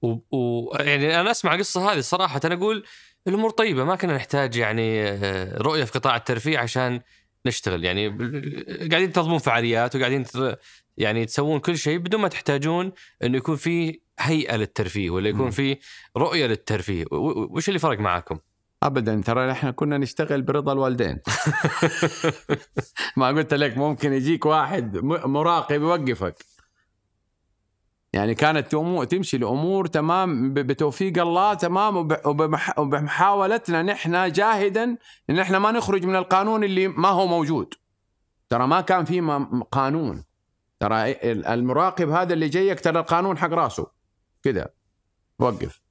و... و... يعني أنا أسمع القصة هذه صراحة أنا أقول الأمور طيبة ما كنا نحتاج يعني آه، رؤية في قطاع الترفيه عشان نشتغل يعني قاعدين تنظمون فعاليات وقاعدين تر... يعني تسوون كل شيء بدون ما تحتاجون انه يكون في هيئه للترفيه ولا يكون في رؤيه للترفيه وش اللي فرق معاكم؟ ابدا ترى احنا كنا نشتغل برضا الوالدين ما قلت لك ممكن يجيك واحد مراقب يوقفك يعني كانت تمشي الامور تمام بتوفيق الله تمام وبمحاولتنا نحن جاهدا ان احنا ما نخرج من القانون اللي ما هو موجود ترى ما كان في قانون ترى المراقب هذا اللي جايك ترى القانون حق راسه كذا وقف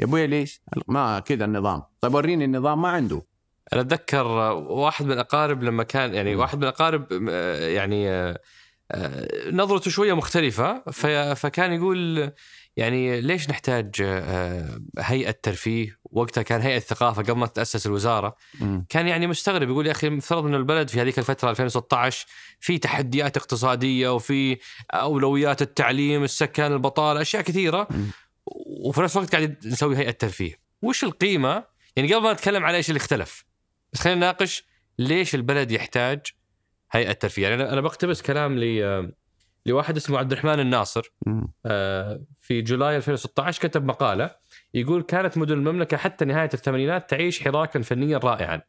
يا ابوي ليش؟ ما كذا النظام طيب وريني النظام ما عنده انا اتذكر واحد من الاقارب لما كان يعني واحد من الاقارب يعني آه، آه، نظرته شويه مختلفه فكان يقول يعني ليش نحتاج آه، هيئه ترفيه وقتها كان هيئه الثقافه قبل ما تتاسس الوزاره م. كان يعني مستغرب يقول يا اخي مفترض ان البلد في هذيك الفتره 2016 في تحديات اقتصاديه وفي اولويات التعليم السكن البطاله اشياء كثيره وفي نفس الوقت قاعد نسوي هيئه ترفيه وش القيمه يعني قبل ما نتكلم على ايش اللي اختلف بس خلينا نناقش ليش البلد يحتاج هيئه ترفيه يعني انا بقتبس كلام لي لواحد اسمه عبد الرحمن الناصر آه، في جولاي 2016 كتب مقاله يقول كانت مدن المملكه حتى نهايه الثمانينات تعيش حراكا فنيا رائعا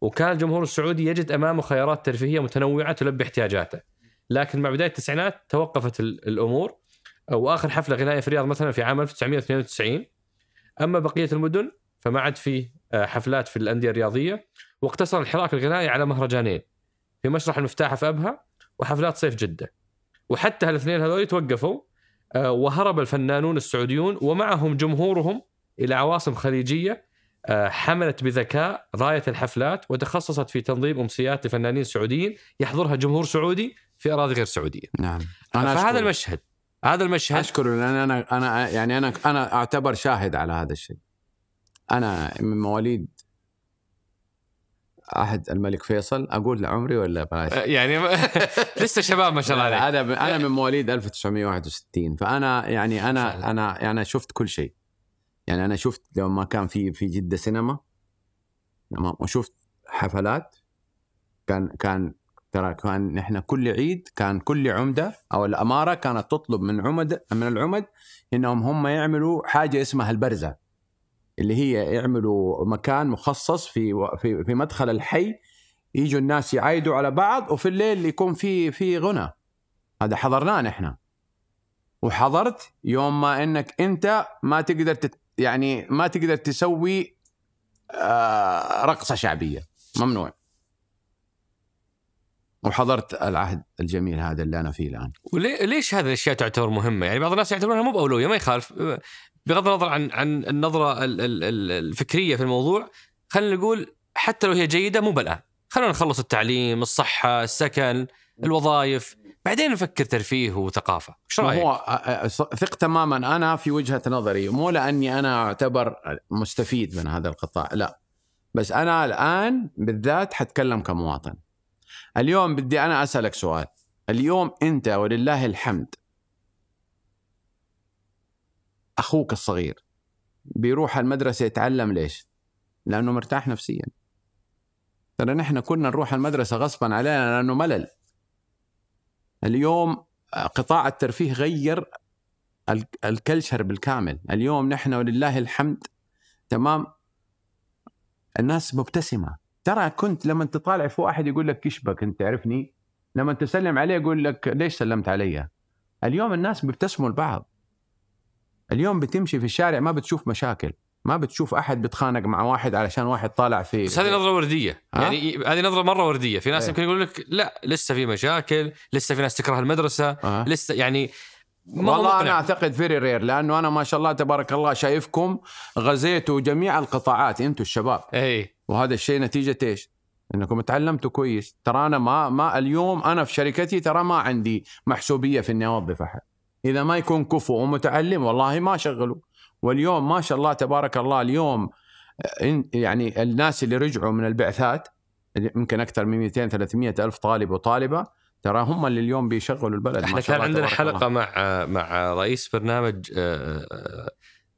وكان الجمهور السعودي يجد امامه خيارات ترفيهيه متنوعه تلبي احتياجاته لكن مع بدايه التسعينات توقفت الامور واخر حفله غنائيه في الرياض مثلا في عام 1992 اما بقيه المدن فما عاد في آه، حفلات في الانديه الرياضيه واقتصر الحراك الغنائي على مهرجانين في مسرح المفتاح في ابها وحفلات صيف جده وحتى الاثنين هذول توقفوا آه، وهرب الفنانون السعوديون ومعهم جمهورهم الى عواصم خليجيه آه، حملت بذكاء رايه الحفلات وتخصصت في تنظيم امسيات لفنانين سعوديين يحضرها جمهور سعودي في اراضي غير سعوديه. نعم. أنا فهذا المشهد هذا المشهد اشكره لان انا انا يعني انا انا اعتبر شاهد على هذا الشيء انا من مواليد عهد الملك فيصل اقول لعمري ولا بلاش أه، يعني لسه شباب ما شاء الله عليك انا انا من مواليد 1961 فانا يعني انا انا يعني انا شفت كل شيء يعني انا شفت لما كان في في جده سينما تمام وشفت حفلات كان كان ترى كان نحن كل عيد كان كل عمده او الاماره كانت تطلب من عمد من العمد انهم هم يعملوا حاجه اسمها البرزه اللي هي يعملوا مكان مخصص في في في مدخل الحي يجوا الناس يعايدوا على بعض وفي الليل يكون في في غنى هذا حضرناه نحن وحضرت يوم ما انك انت ما تقدر تت يعني ما تقدر تسوي آه، رقصه شعبيه ممنوع وحضرت العهد الجميل هذا اللي انا فيه الان. وليش هذه الاشياء تعتبر مهمه؟ يعني بعض الناس يعتبرونها مو باولويه ما يخالف بغض النظر عن عن النظره الفكريه في الموضوع خلينا نقول حتى لو هي جيده مو بالان. خلونا نخلص التعليم، الصحه، السكن، الوظائف، بعدين نفكر ترفيه وثقافه، ايش رايك؟ هو ثق تماما انا في وجهه نظري مو لاني انا اعتبر مستفيد من هذا القطاع، لا. بس انا الان بالذات حتكلم كمواطن. اليوم بدي انا اسالك سؤال اليوم انت ولله الحمد اخوك الصغير بيروح المدرسه يتعلم ليش؟ لانه مرتاح نفسيا ترى نحن كنا نروح المدرسه غصبا علينا لانه ملل اليوم قطاع الترفيه غير الكلشر بالكامل اليوم نحن ولله الحمد تمام الناس مبتسمه ترى كنت لما تطالع في واحد يقول لك كشبك انت تعرفني لما تسلم عليه يقول لك ليش سلمت علي اليوم الناس بيبتسموا لبعض اليوم بتمشي في الشارع ما بتشوف مشاكل ما بتشوف احد بتخانق مع واحد علشان واحد طالع في بس هذه نظره ورديه يعني هذه نظره مره ورديه في ناس ايه. يمكن يقول لك لا لسه في مشاكل لسه في ناس تكره المدرسه اه. لسه يعني والله انا اعتقد فيري رير لانه انا ما شاء الله تبارك الله شايفكم غزيتوا جميع القطاعات انتم الشباب اي وهذا الشيء نتيجه ايش؟ انكم تعلمتوا كويس ترى انا ما ما اليوم انا في شركتي ترى ما عندي محسوبيه في اني اوظف احد اذا ما يكون كفو ومتعلم والله ما شغلوا واليوم ما شاء الله تبارك الله اليوم يعني الناس اللي رجعوا من البعثات يمكن اكثر من 200 300 الف طالب وطالبه ترى هم اللي اليوم بيشغلوا البلد احنا كان عندنا حلقه مع مع رئيس برنامج آه، آه،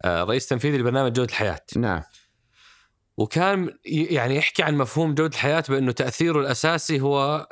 آه، رئيس تنفيذي لبرنامج جوده الحياه نعم وكان يعني يحكي عن مفهوم جوده الحياه بانه تاثيره الاساسي هو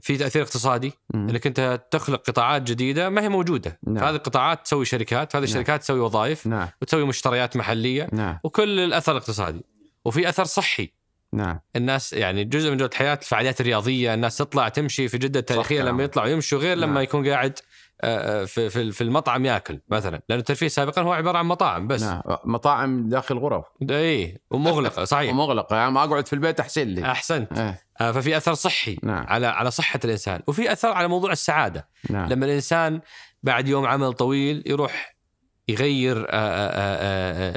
في تاثير اقتصادي م. انك انت تخلق قطاعات جديده ما هي موجوده نعم. هذه القطاعات تسوي شركات هذه نعم. الشركات تسوي وظائف نعم. وتسوي مشتريات محليه نعم. وكل الاثر الاقتصادي وفي اثر صحي نعم الناس يعني جزء من جوده الحياه الفعاليات الرياضيه الناس تطلع تمشي في جده التاريخيه لما يطلعوا يمشوا غير لما نعم. يكون قاعد آه، آه، في في المطعم ياكل مثلا لانه الترفيه سابقا هو عباره عن مطاعم بس نعم. مطاعم داخل غرف اي ومغلقه صحيح ومغلقه يعني ما اقعد في البيت احسن لي احسنت إيه. آه، ففي اثر صحي نعم. على على صحه الانسان وفي اثر على موضوع السعاده نعم. لما الانسان بعد يوم عمل طويل يروح يغير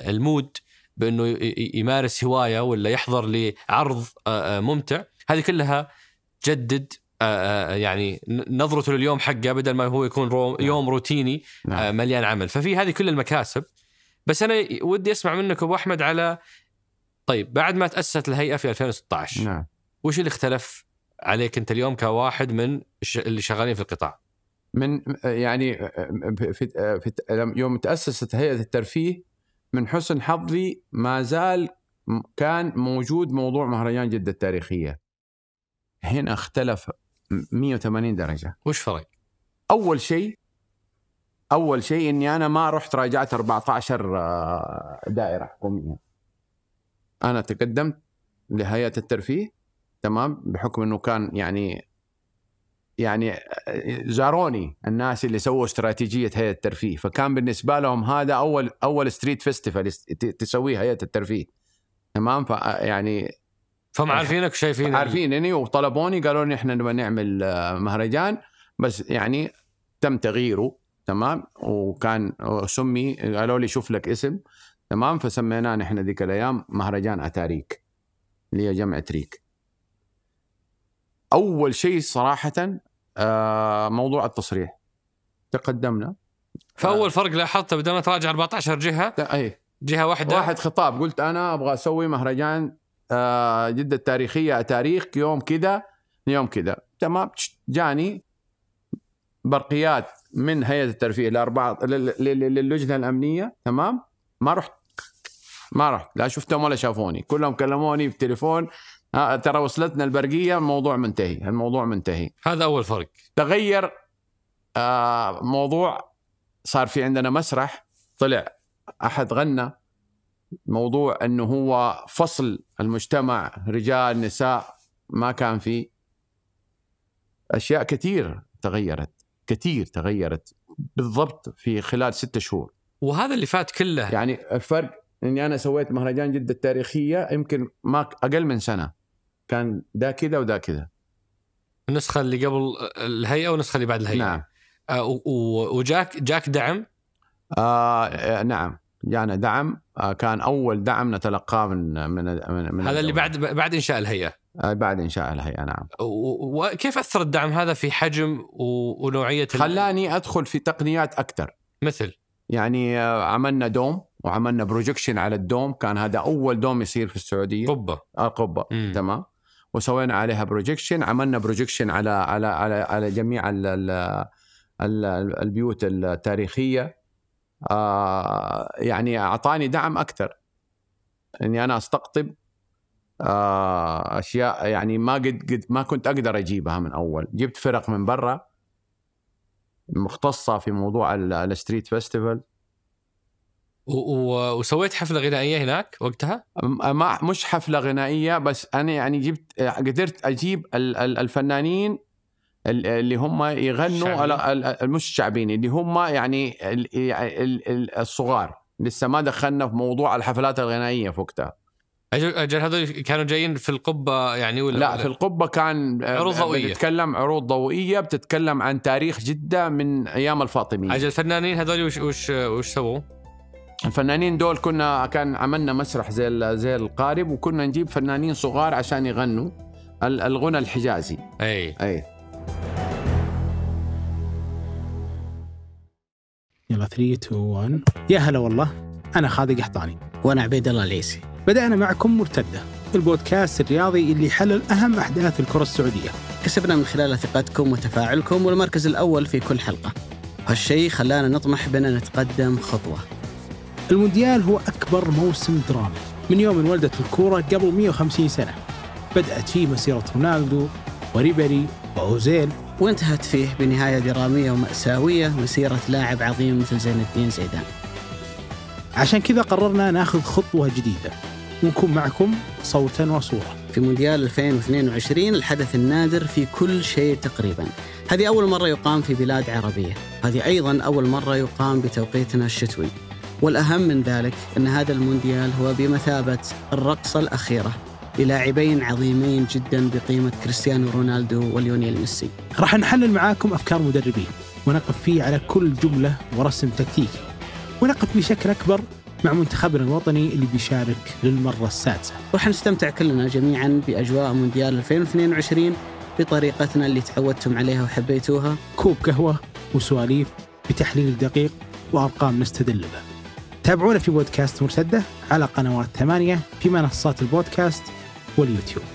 المود بانه يمارس هوايه ولا يحضر لعرض آه، آه، ممتع هذه كلها جدد آه، يعني نظرته لليوم حقه بدل ما هو يكون نعم. يوم روتيني نعم. مليان عمل ففي هذه كل المكاسب بس انا ودي اسمع منك ابو احمد على طيب بعد ما تاسست الهيئه في 2016 نعم وش اللي اختلف عليك انت اليوم كواحد من اللي شغالين في القطاع؟ من يعني في يوم تاسست هيئه الترفيه من حسن حظي ما زال كان موجود موضوع مهرجان جدة التاريخية هنا اختلف 180 درجة وش فرق؟ أول شيء أول شيء إني أنا ما رحت راجعت 14 آه، دائرة حكومية أنا تقدمت لهيئة الترفيه تمام بحكم انه كان يعني يعني آه، زاروني الناس اللي سووا استراتيجيه هيئه الترفيه فكان بالنسبه لهم هذا اول اول ستريت فيستيفال تسويه هيئه الترفيه تمام آه، يعني فهم عارفينك وشايفينك عارفينني وطلبوني قالوا لي احنا نبغى نعمل آه، مهرجان بس يعني تم تغييره تمام وكان سمي قالوا لي شوف لك اسم تمام فسميناه نحن ذيك الايام مهرجان اتاريك اللي هي جمع تريك اول شيء صراحه آه، موضوع التصريح تقدمنا فاول آه. فرق لاحظته بدل ما تراجع 14 جهه اي جهه واحده واحد خطاب قلت انا ابغى اسوي مهرجان آه، جده التاريخيه تاريخ يوم كذا يوم كذا تمام جاني برقيات من هيئه الترفيه لاربع للجنه الامنيه تمام ما رحت ما رحت لا شفتهم ولا شافوني كلهم كلموني في التليفون ها ترى وصلتنا البرقيه الموضوع منتهي الموضوع منتهي هذا اول فرق تغير آه موضوع صار في عندنا مسرح طلع احد غنى موضوع انه هو فصل المجتمع رجال نساء ما كان في اشياء كثير تغيرت كثير تغيرت بالضبط في خلال ستة شهور وهذا اللي فات كله يعني الفرق اني انا سويت مهرجان جده التاريخيه يمكن ما اقل من سنه كان ده كده وده كده النسخه اللي قبل الهيئه والنسخه اللي بعد الهيئه نعم آه وجاك جاك دعم آه, آه، نعم جانا يعني دعم آه كان اول دعم نتلقاه من من من, من هذا اللي بعد بعد انشاء الهيئه آه، بعد انشاء الهيئه نعم وكيف اثر الدعم هذا في حجم ونوعيه خلاني ادخل في تقنيات اكثر مثل يعني آه، عملنا دوم وعملنا بروجكشن على الدوم كان هذا اول دوم يصير في السعوديه قبه آه قبه تمام وسوينا عليها بروجكشن عملنا بروجكشن على على على على جميع الـ الـ البيوت التاريخيه آه يعني اعطاني دعم اكثر اني انا استقطب آه اشياء يعني ما قد, قد ما كنت اقدر اجيبها من اول جبت فرق من برا مختصه في موضوع الستريت فيستيفال وسويت حفله غنائيه هناك وقتها؟ ما مش حفله غنائيه بس انا يعني جبت قدرت اجيب الفنانين اللي هم يغنوا مش شعبيين اللي هم يعني, يعني الصغار لسه ما دخلنا في موضوع الحفلات الغنائيه في وقتها اجل هذول كانوا جايين في القبه يعني ولا لا في القبه كان آه، عروض ضوئيه بتتكلم عروض ضوئيه بتتكلم عن تاريخ جده من ايام الفاطميه اجل الفنانين هذول وش وش وش سووا؟ الفنانين دول كنا كان عملنا مسرح زي زي القارب وكنا نجيب فنانين صغار عشان يغنوا الغنى الحجازي اي اي يلا 3 2 1 يا هلا والله انا خالد قحطاني وانا عبيد الله العيسي بدانا معكم مرتده البودكاست الرياضي اللي حلل اهم احداث الكره السعوديه كسبنا من خلال ثقتكم وتفاعلكم والمركز الاول في كل حلقه هالشيء خلانا نطمح بان نتقدم خطوه المونديال هو أكبر موسم درامي من يوم انولدت الكورة قبل 150 سنة بدأت فيه مسيرة رونالدو وريبري وأوزيل وانتهت فيه بنهاية درامية ومأساوية مسيرة لاعب عظيم مثل زين الدين زيدان عشان كذا قررنا ناخذ خطوة جديدة ونكون معكم صوتا وصورة في مونديال 2022 الحدث النادر في كل شيء تقريبا هذه أول مرة يقام في بلاد عربية هذه أيضا أول مرة يقام بتوقيتنا الشتوي والأهم من ذلك أن هذا المونديال هو بمثابة الرقصة الأخيرة للاعبين عظيمين جدا بقيمة كريستيانو رونالدو وليونيل ميسي راح نحلل معاكم أفكار مدربين ونقف فيه على كل جملة ورسم تكتيكي ونقف بشكل أكبر مع منتخبنا الوطني اللي بيشارك للمرة السادسة راح نستمتع كلنا جميعا بأجواء مونديال 2022 بطريقتنا اللي تعودتم عليها وحبيتوها كوب قهوة وسواليف بتحليل دقيق وأرقام نستدل به تابعونا في بودكاست مرتدة على قنوات ثمانية في منصات البودكاست واليوتيوب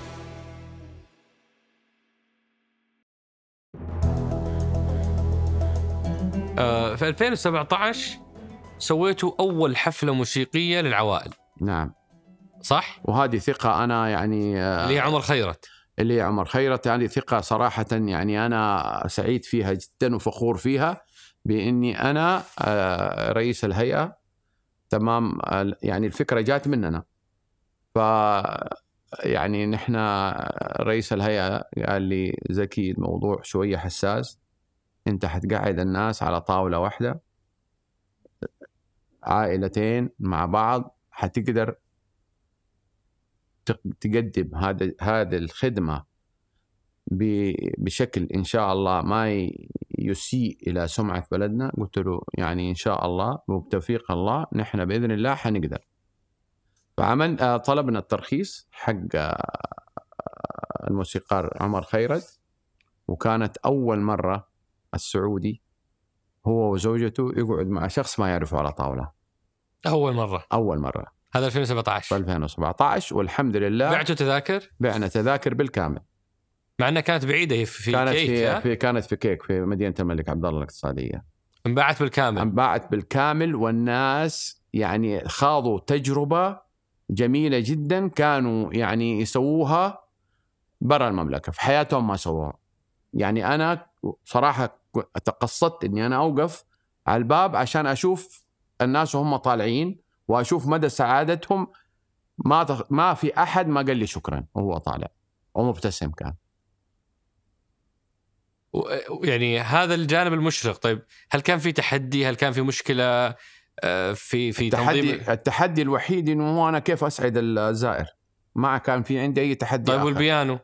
آه في 2017 سويتوا أول حفلة موسيقية للعوائل نعم صح؟ وهذه ثقة أنا يعني آه اللي هي عمر خيرت اللي هي عمر خيرت هذه يعني ثقة صراحة يعني أنا سعيد فيها جدا وفخور فيها بإني أنا آه رئيس الهيئة تمام يعني الفكره جات مننا ف يعني نحن رئيس الهيئه قال لي زكي الموضوع شويه حساس انت حتقعد الناس على طاوله واحده عائلتين مع بعض حتقدر تقدم هذا هذه الخدمه بشكل ان شاء الله ما يسيء الى سمعه بلدنا قلت له يعني ان شاء الله وبتوفيق الله نحن باذن الله حنقدر فعمل آه، طلبنا الترخيص حق آه، الموسيقار عمر خيرت وكانت اول مره السعودي هو وزوجته يقعد مع شخص ما يعرفه على طاوله اول مره اول مره هذا 2017 2017 والحمد لله بعتوا تذاكر؟ بعنا تذاكر بالكامل مع انها كانت بعيده في كانت كيك في, في كانت في كيك في مدينه الملك عبد الله الاقتصاديه انباعت بالكامل انباعت بالكامل والناس يعني خاضوا تجربه جميله جدا كانوا يعني يسووها برا المملكه في حياتهم ما سووها يعني انا صراحه تقصدت اني انا اوقف على الباب عشان اشوف الناس وهم طالعين واشوف مدى سعادتهم ما ما في احد ما قال لي شكرا وهو طالع ومبتسم كان يعني هذا الجانب المشرق طيب هل كان في تحدي هل كان في مشكله آه، في في التحدي تنظيم التحدي الوحيد انه انا كيف اسعد الزائر ما كان في عندي اي تحدي طيب آخر. والبيانو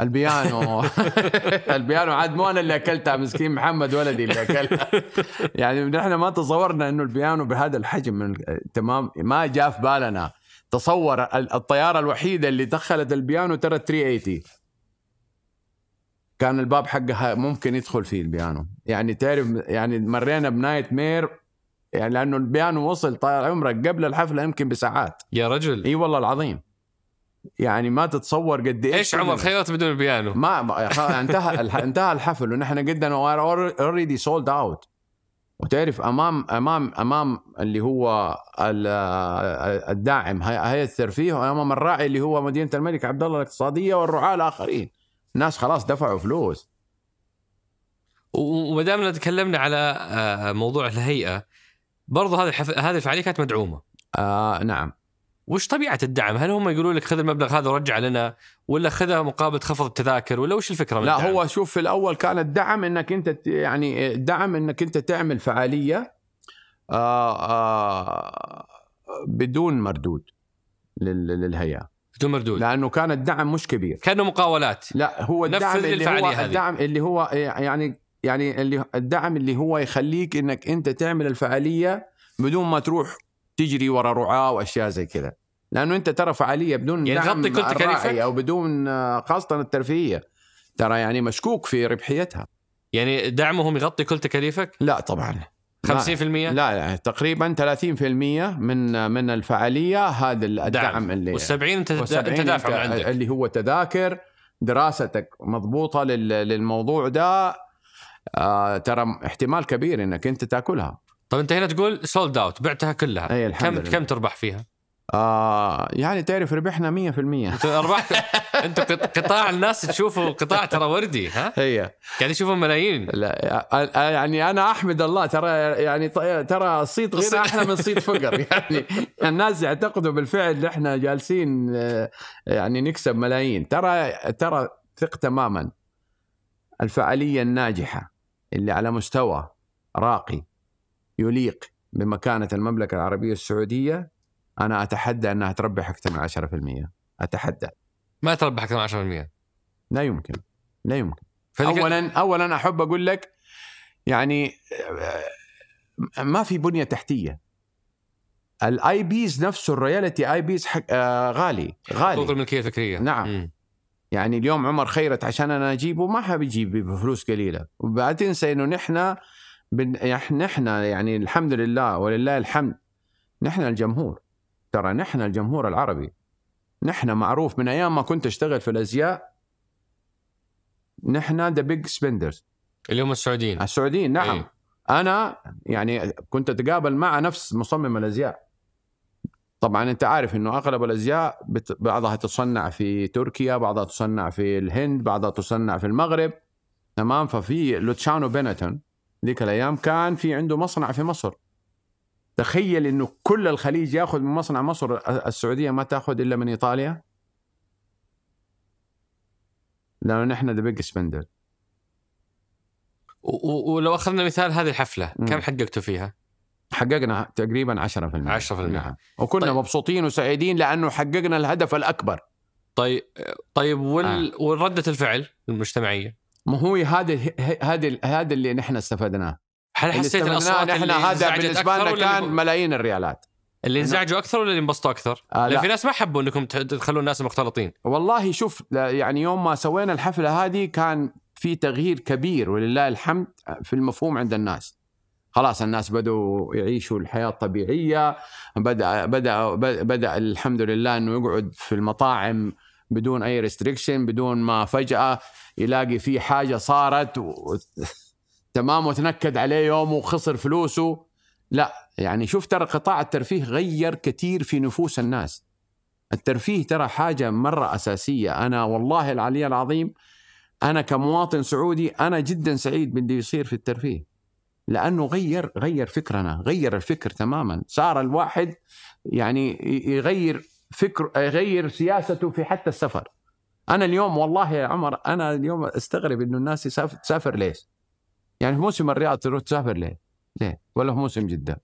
البيانو البيانو عاد مو انا اللي اكلتها مسكين محمد ولدي اللي اكلها يعني نحن ما تصورنا انه البيانو بهذا الحجم من تمام ما جاء في بالنا تصور الطياره الوحيده اللي دخلت البيانو ترى 380 كان الباب حقها ممكن يدخل فيه البيانو يعني تعرف يعني مرينا بنايت مير يعني لانه البيانو وصل طال عمرك قبل الحفله يمكن بساعات يا رجل اي والله العظيم يعني ما تتصور قد ايش ايش عمر خيرت بدون البيانو ما, انتهى انتهى الحفل ونحن قدنا اوريدي سولد اوت وتعرف امام امام امام اللي هو الداعم هيئه الترفيه وامام الراعي اللي هو مدينه الملك عبد الله الاقتصاديه والرعاه الاخرين الناس خلاص دفعوا فلوس وما دامنا تكلمنا على آه، موضوع الهيئه برضه هذه الحف... هذه الفعاليه كانت مدعومه آه نعم وش طبيعه الدعم؟ هل هم يقولوا لك خذ المبلغ هذا ورجع لنا ولا خذها مقابل خفض التذاكر ولا وش الفكره من لا الدعم؟ هو شوف في الاول كان الدعم انك انت يعني الدعم انك انت تعمل فعاليه آه آه بدون مردود للهيئه مردود لانه كان الدعم مش كبير كانه مقاولات لا هو الدعم اللي هو هذه. الدعم اللي هو يعني يعني اللي الدعم اللي هو يخليك انك انت تعمل الفعاليه بدون ما تروح تجري ورا رعاه واشياء زي كذا لانه انت ترى فعاليه بدون يعني دعم كل تكاليفك او بدون خاصه الترفيهيه ترى يعني مشكوك في ربحيتها يعني دعمهم يغطي كل تكاليفك؟ لا طبعا 50% لا لا تقريبا 30% من من الفعاليه هذا الدعم نعم. اللي وال70 انت تدافع دافع من عندك اللي هو تذاكر دراستك مضبوطه للموضوع ده آه، ترى احتمال كبير انك انت تاكلها طب انت هنا تقول سولد اوت بعتها كلها كم كم تربح فيها؟ آه يعني تعرف ربحنا 100% ربحت انت قطاع الناس تشوفه قطاع ترى وردي ها هي قاعد يشوفوا ملايين لا يعني انا احمد الله ترى يعني ترى صيت غير احنا من صيت فقر يعني الناس يعتقدوا بالفعل ان احنا جالسين آه، يعني نكسب ملايين ترى ترى ثق تماما الفعاليه الناجحه اللي على مستوى راقي يليق بمكانه المملكه العربيه السعوديه انا اتحدى انها تربح اكثر من 10% اتحدى ما تربح اكثر من 10% لا يمكن لا يمكن فلك... اولا اولا احب اقول لك يعني آه، ما في بنيه تحتيه الاي بيز نفسه الريالتي اي بيز حق آه غالي غالي حقوق الملكيه الفكريه نعم م. يعني اليوم عمر خيرت عشان انا اجيبه ما حبيجيب بفلوس قليله وبعد تنسى انه نحن بن... نحن يعني الحمد لله ولله الحمد نحن الجمهور ترى نحن الجمهور العربي نحن معروف من ايام ما كنت اشتغل في الازياء نحن ذا بيج سبندرز اليوم السعوديين السعوديين نعم أي. انا يعني كنت اتقابل مع نفس مصمم الازياء طبعا انت عارف انه اغلب الازياء بعضها تصنع في تركيا بعضها تصنع في الهند بعضها تصنع في المغرب تمام ففي لوتشانو بينتون ذيك الايام كان في عنده مصنع في مصر تخيل انه كل الخليج ياخذ من مصنع مصر السعوديه ما تاخذ الا من ايطاليا لانه نحن ذا بيج سبندر ولو اخذنا مثال هذه الحفله كم حققتوا فيها؟ حققنا تقريبا 10% 10% نعم. وكنا طيب. مبسوطين وسعيدين لانه حققنا الهدف الاكبر طيب طيب وال آه. والردة الفعل المجتمعيه ما هو هذا هذا هذا اللي نحن استفدناه هل حسيت الاصوات نحن احنا هذا بالنسبه لنا كان ملايين الريالات اللي نعم. انزعجوا اكثر ولا اللي انبسطوا اكثر؟ آه لا. في ناس ما حبوا انكم تخلوا الناس مختلطين والله شوف يعني يوم ما سوينا الحفله هذه كان في تغيير كبير ولله الحمد في المفهوم عند الناس خلاص الناس بدأوا يعيشوا الحياة الطبيعية بدأ بدأ بدأ الحمد لله انه يقعد في المطاعم بدون اي ريستريكشن بدون ما فجأة يلاقي في حاجة صارت و... تمام وتنكد عليه يومه وخسر فلوسه لا يعني شوف ترى قطاع الترفيه غير كثير في نفوس الناس الترفيه ترى حاجة مرة أساسية أنا والله العلي العظيم أنا كمواطن سعودي أنا جدا سعيد باللي يصير في الترفيه لأنه غير غير فكرنا غير الفكر تماما صار الواحد يعني يغير فكر يغير سياسته في حتى السفر أنا اليوم والله يا عمر أنا اليوم أستغرب إنه الناس تسافر ليش يعني في موسم الرياض تروح تسافر ليه؟ ليه؟ ولا في موسم جده؟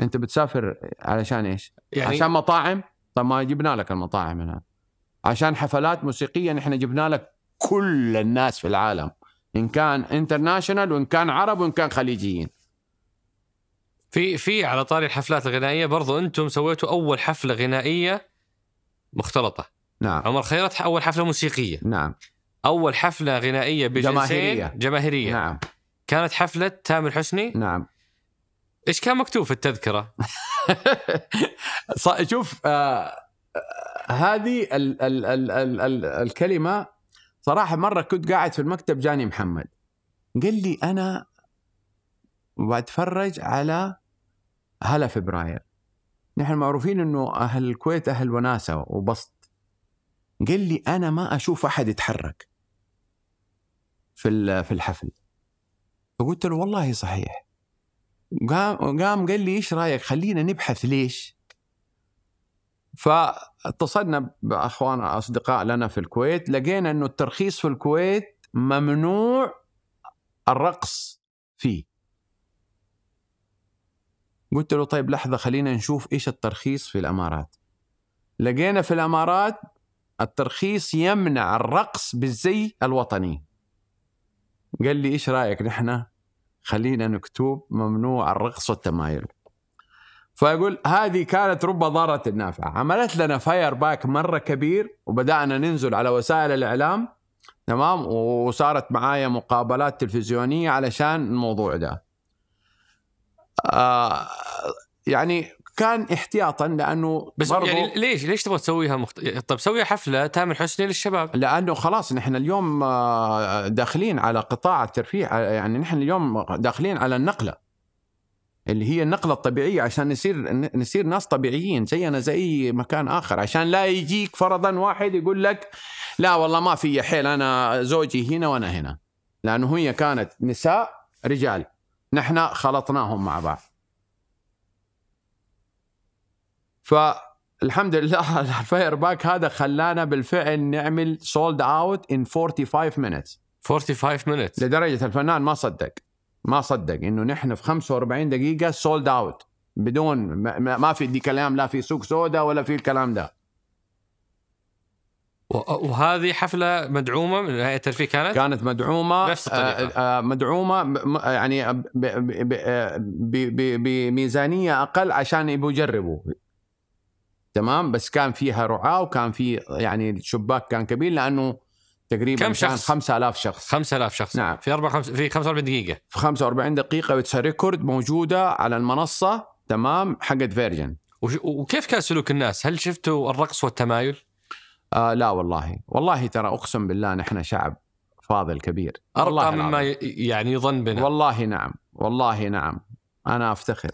انت بتسافر علشان ايش؟ يعني عشان مطاعم؟ طب ما جبنا لك المطاعم هنا عشان حفلات موسيقيه نحن جبنا لك كل الناس في العالم ان كان انترناشونال وان كان عرب وان كان خليجيين في في على طاري الحفلات الغنائيه برضو انتم سويتوا اول حفله غنائيه مختلطه نعم عمر خيرت اول حفله موسيقيه نعم اول حفله غنائيه بجماهيريه جماهيريه نعم كانت حفله تامر حسني نعم ايش كان مكتوب في التذكره؟ شوف آه،, آه هذه ال ال ال ال ال الكلمه صراحه مره كنت قاعد في المكتب جاني محمد قال لي انا بتفرج على هلا فبراير نحن معروفين انه اهل الكويت اهل وناسه وبسط قال لي انا ما اشوف احد يتحرك في في الحفل فقلت له والله صحيح قام قام قال لي ايش رايك خلينا نبحث ليش فاتصلنا باخوان اصدقاء لنا في الكويت لقينا انه الترخيص في الكويت ممنوع الرقص فيه قلت له طيب لحظه خلينا نشوف ايش الترخيص في الامارات لقينا في الامارات الترخيص يمنع الرقص بالزي الوطني قال لي ايش رايك نحن خلينا نكتوب ممنوع الرقص والتمايل فاقول هذه كانت رب ضاره نافعه عملت لنا فاير باك مره كبير وبدانا ننزل على وسائل الاعلام تمام وصارت معايا مقابلات تلفزيونيه علشان الموضوع ده آه يعني كان احتياطا لانه بس برضو يعني ليش ليش تبغى تسويها مخت... طب سوي حفله تامر حسني للشباب لانه خلاص نحن اليوم آه، داخلين على قطاع الترفيه آه، يعني نحن اليوم داخلين على النقله اللي هي النقله الطبيعيه عشان نصير نصير ناس طبيعيين زينا زي أي مكان اخر عشان لا يجيك فرضا واحد يقول لك لا والله ما في حيل انا زوجي هنا وانا هنا لانه هي كانت نساء رجال نحن خلطناهم مع بعض فالحمد لله الفاير باك هذا خلانا بالفعل نعمل سولد اوت ان 45 مينتس 45 مينتس لدرجه الفنان ما صدق ما صدق انه نحن في 45 دقيقه سولد اوت بدون ما في دي كلام لا في سوق سوداء ولا في الكلام ده وهذه حفلة مدعومة من هيئة الترفيه كانت؟ كانت مدعومة نفس الطريقة مدعومة يعني بميزانية أقل عشان يبوا يجربوا تمام بس كان فيها رعاه وكان في يعني الشباك كان كبير لانه تقريبا كم شخص؟ 5000 شخص 5000 شخص نعم في أربع خمس في 45 دقيقة في 45 دقيقة بتصير ريكورد موجودة على المنصة تمام حقت فيرجن وكيف كان سلوك الناس؟ هل شفتوا الرقص والتمايل؟ آه لا والله والله ترى اقسم بالله نحن شعب فاضل كبير ارقى مما يعني يظن بنا والله نعم والله نعم انا افتخر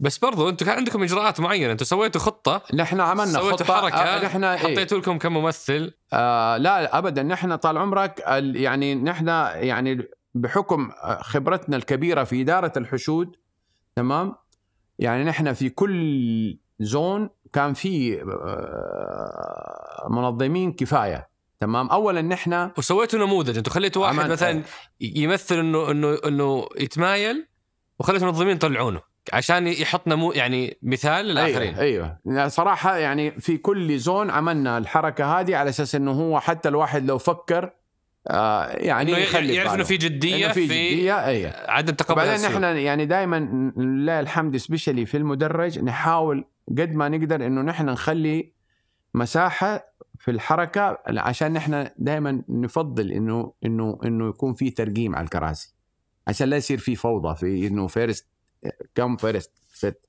بس برضو انتم كان عندكم اجراءات معينه انتم سويتوا خطه نحن عملنا سويتوا خطه حركه نحن أه حطيتوا لكم كممثل آه لا ابدا نحن طال عمرك يعني نحن يعني بحكم خبرتنا الكبيره في اداره الحشود تمام يعني نحن في كل زون كان في آه، منظمين كفايه تمام اولا نحن وسويتوا نموذج انتم خليتوا واحد مثلا إيه؟ يمثل انه انه انه يتمايل وخليتوا المنظمين يطلعونه عشان يحطنا مو يعني مثال للاخرين ايوه, أيوة. صراحه يعني في كل زون عملنا الحركه هذه على اساس انه هو حتى الواحد لو فكر آه يعني إنه يخلي يعني يعرف انه في جديه إنه في, في جديه أيوة. عدم تقبل بعدين احنا يعني دائما لله الحمد سبيشلي في المدرج نحاول قد ما نقدر انه نحن نخلي مساحه في الحركه عشان نحن دائما نفضل انه انه انه يكون في ترقيم على الكراسي عشان لا يصير في فوضى في انه فيرست كم فيرست ست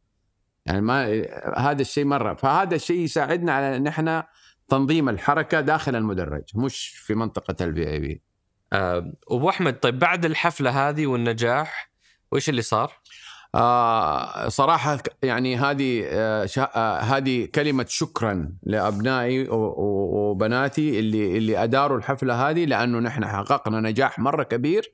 يعني ما هذا الشيء مره فهذا الشيء يساعدنا على ان احنا تنظيم الحركه داخل المدرج مش في منطقه الفي اي آه، بي ابو احمد طيب بعد الحفله هذه والنجاح وايش اللي صار؟ آه صراحة يعني هذه آه آه هذه كلمة شكرا لأبنائي وبناتي اللي اللي أداروا الحفلة هذه لأنه نحن حققنا نجاح مرة كبير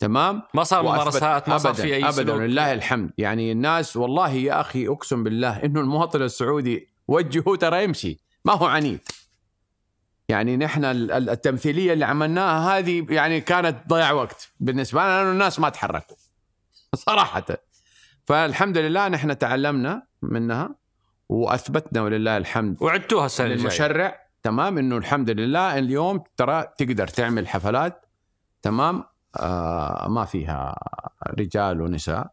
تمام ما صار ممارسات ما صار في اي ابدا سلوك. لله الحمد يعني الناس والله يا اخي اقسم بالله انه المواطن السعودي وجهه ترى يمشي ما هو عنيف يعني نحن التمثيليه اللي عملناها هذه يعني كانت ضيع وقت بالنسبه لنا لانه الناس ما تحركوا صراحه فالحمد لله نحن تعلمنا منها واثبتنا ولله الحمد وعدتوها السنه يعني المشرع تمام انه الحمد لله اليوم ترى تقدر تعمل حفلات تمام آه، ما فيها رجال ونساء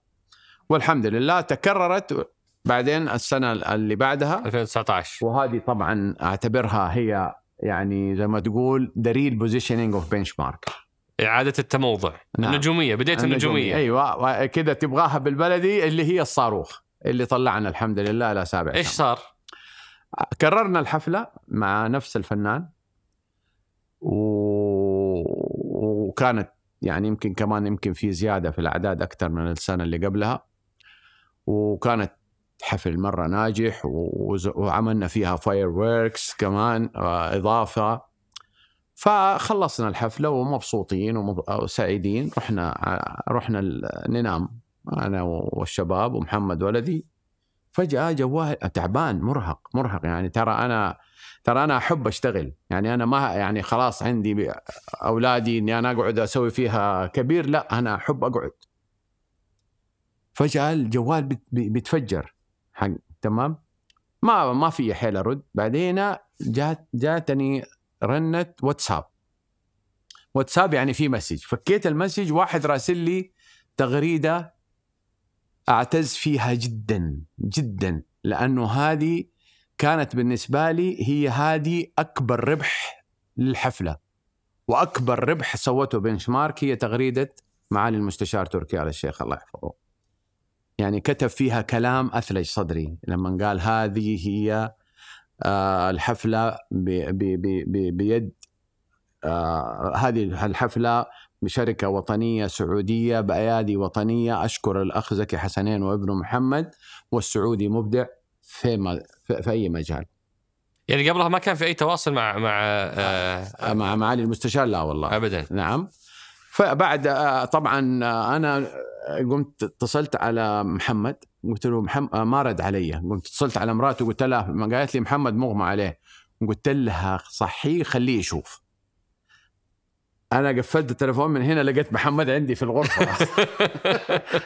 والحمد لله تكررت بعدين السنه اللي بعدها 2019 وهذه طبعا اعتبرها هي يعني زي ما تقول دليل بوزيشننج اوف بنش مارك إعادة التموضع نعم. النجومية بديت النجومية, النجومية. أيوة كذا تبغاها بالبلدي اللي هي الصاروخ اللي طلعنا الحمد لله إلى سابع إيش صار؟ كررنا الحفلة مع نفس الفنان و... وكانت يعني يمكن كمان يمكن في زياده في الاعداد اكثر من السنه اللي قبلها وكانت حفل مره ناجح وعملنا فيها فاير ووركس كمان آه، اضافه فخلصنا الحفله ومبسوطين وسعيدين رحنا رحنا ننام انا والشباب ومحمد ولدي فجاه جوال تعبان مرهق مرهق يعني ترى انا ترى انا احب اشتغل يعني انا ما يعني خلاص عندي اولادي اني انا اقعد اسوي فيها كبير لا انا احب اقعد فجاه الجوال بيتفجر حق تمام ما ما في حيل ارد بعدين جات جاتني رنه واتساب واتساب يعني في مسج فكيت المسج واحد راسل لي تغريده اعتز فيها جدا جدا لانه هذه كانت بالنسبه لي هي هذه اكبر ربح للحفله واكبر ربح سوته بنش مارك هي تغريده معالي المستشار تركي آل الشيخ الله يحفظه يعني كتب فيها كلام اثلج صدري لما قال هذه هي آه، الحفله بي بي بي بيد آه، هذه الحفله بشركه وطنيه سعوديه بايادي وطنيه اشكر الاخ زكي حسنين وابنه محمد والسعودي مبدع فيما في اي مجال يعني قبلها ما كان في اي تواصل مع مع آه مع معالي المستشار لا والله ابدا نعم فبعد آه، طبعا آه، انا قمت اتصلت على محمد قلت له محمد آه، ما رد علي قمت اتصلت على مراته قلت لها قالت لي محمد مغمى عليه قلت لها صحيه خليه يشوف انا قفلت التليفون من هنا لقيت محمد عندي في الغرفه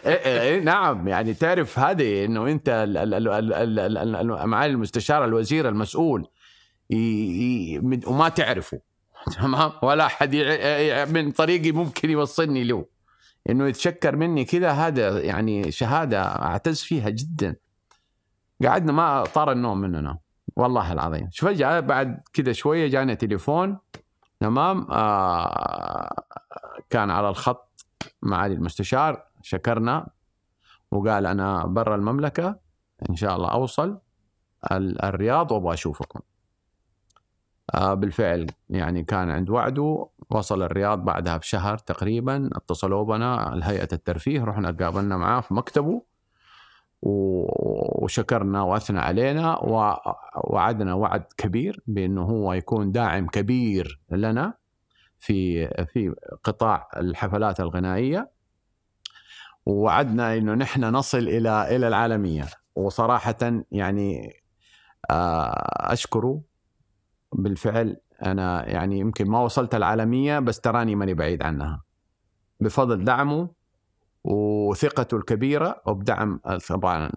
إيه، إيه، إيه، نعم يعني تعرف هذه انه انت معالي المستشار الوزير المسؤول وما تعرفه تمام ولا احد من طريقي ممكن يوصلني له انه يتشكر مني كذا هذا يعني شهاده اعتز فيها جدا قعدنا ما طار النوم مننا والله العظيم فجاه بعد كذا شويه جانا تليفون تمام آه كان على الخط معالي المستشار شكرنا وقال انا برا المملكه ان شاء الله اوصل الرياض وابغى اشوفكم آه بالفعل يعني كان عند وعده وصل الرياض بعدها بشهر تقريبا اتصلوا بنا الهيئة الترفيه رحنا قابلنا معاه في مكتبه وشكرنا واثنى علينا ووعدنا وعد كبير بانه هو يكون داعم كبير لنا في في قطاع الحفلات الغنائيه ووعدنا انه نحن نصل الى الى العالميه وصراحه يعني آه، اشكره بالفعل انا يعني يمكن ما وصلت العالميه بس تراني ماني بعيد عنها بفضل دعمه وثقته الكبيره وبدعم طبعا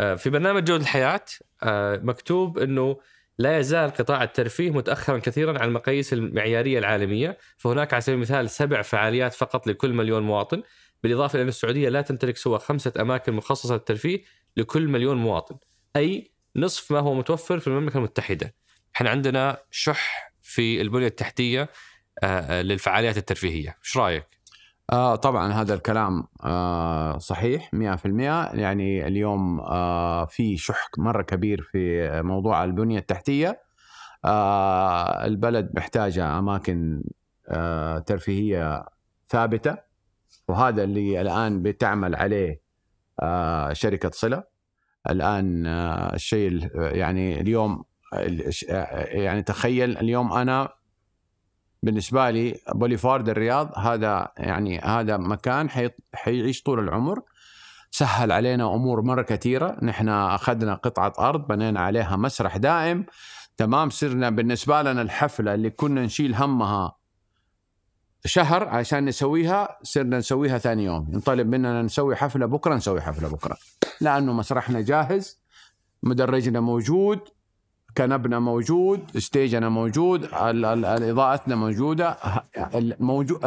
آه، في برنامج جودة الحياة آه، مكتوب أنه لا يزال قطاع الترفيه متأخرا كثيرا عن المقاييس المعيارية العالمية فهناك على سبيل المثال سبع فعاليات فقط لكل مليون مواطن بالإضافة إلى أن السعودية لا تمتلك سوى خمسة أماكن مخصصة للترفيه لكل مليون مواطن أي نصف ما هو متوفر في المملكة المتحدة احنا عندنا شح في البنية التحتية آه، للفعاليات الترفيهية ايش رايك؟ آه طبعا هذا الكلام آه صحيح 100% يعني اليوم آه في شح مره كبير في موضوع البنيه التحتيه آه البلد محتاجه اماكن آه ترفيهيه ثابته وهذا اللي الان بتعمل عليه آه شركه صله الان آه الشيء يعني اليوم آه، يعني تخيل اليوم انا بالنسبه لي بوليفارد الرياض هذا يعني هذا مكان حي... حيعيش طول العمر سهل علينا امور مره كثيره نحن اخذنا قطعه ارض بنينا عليها مسرح دائم تمام صرنا بالنسبه لنا الحفله اللي كنا نشيل همها شهر عشان نسويها صرنا نسويها ثاني يوم ينطلب مننا نسوي حفله بكره نسوي حفله بكره لانه مسرحنا جاهز مدرجنا موجود كنبنا موجود ستيجنا موجود اضاءتنا موجوده الموجو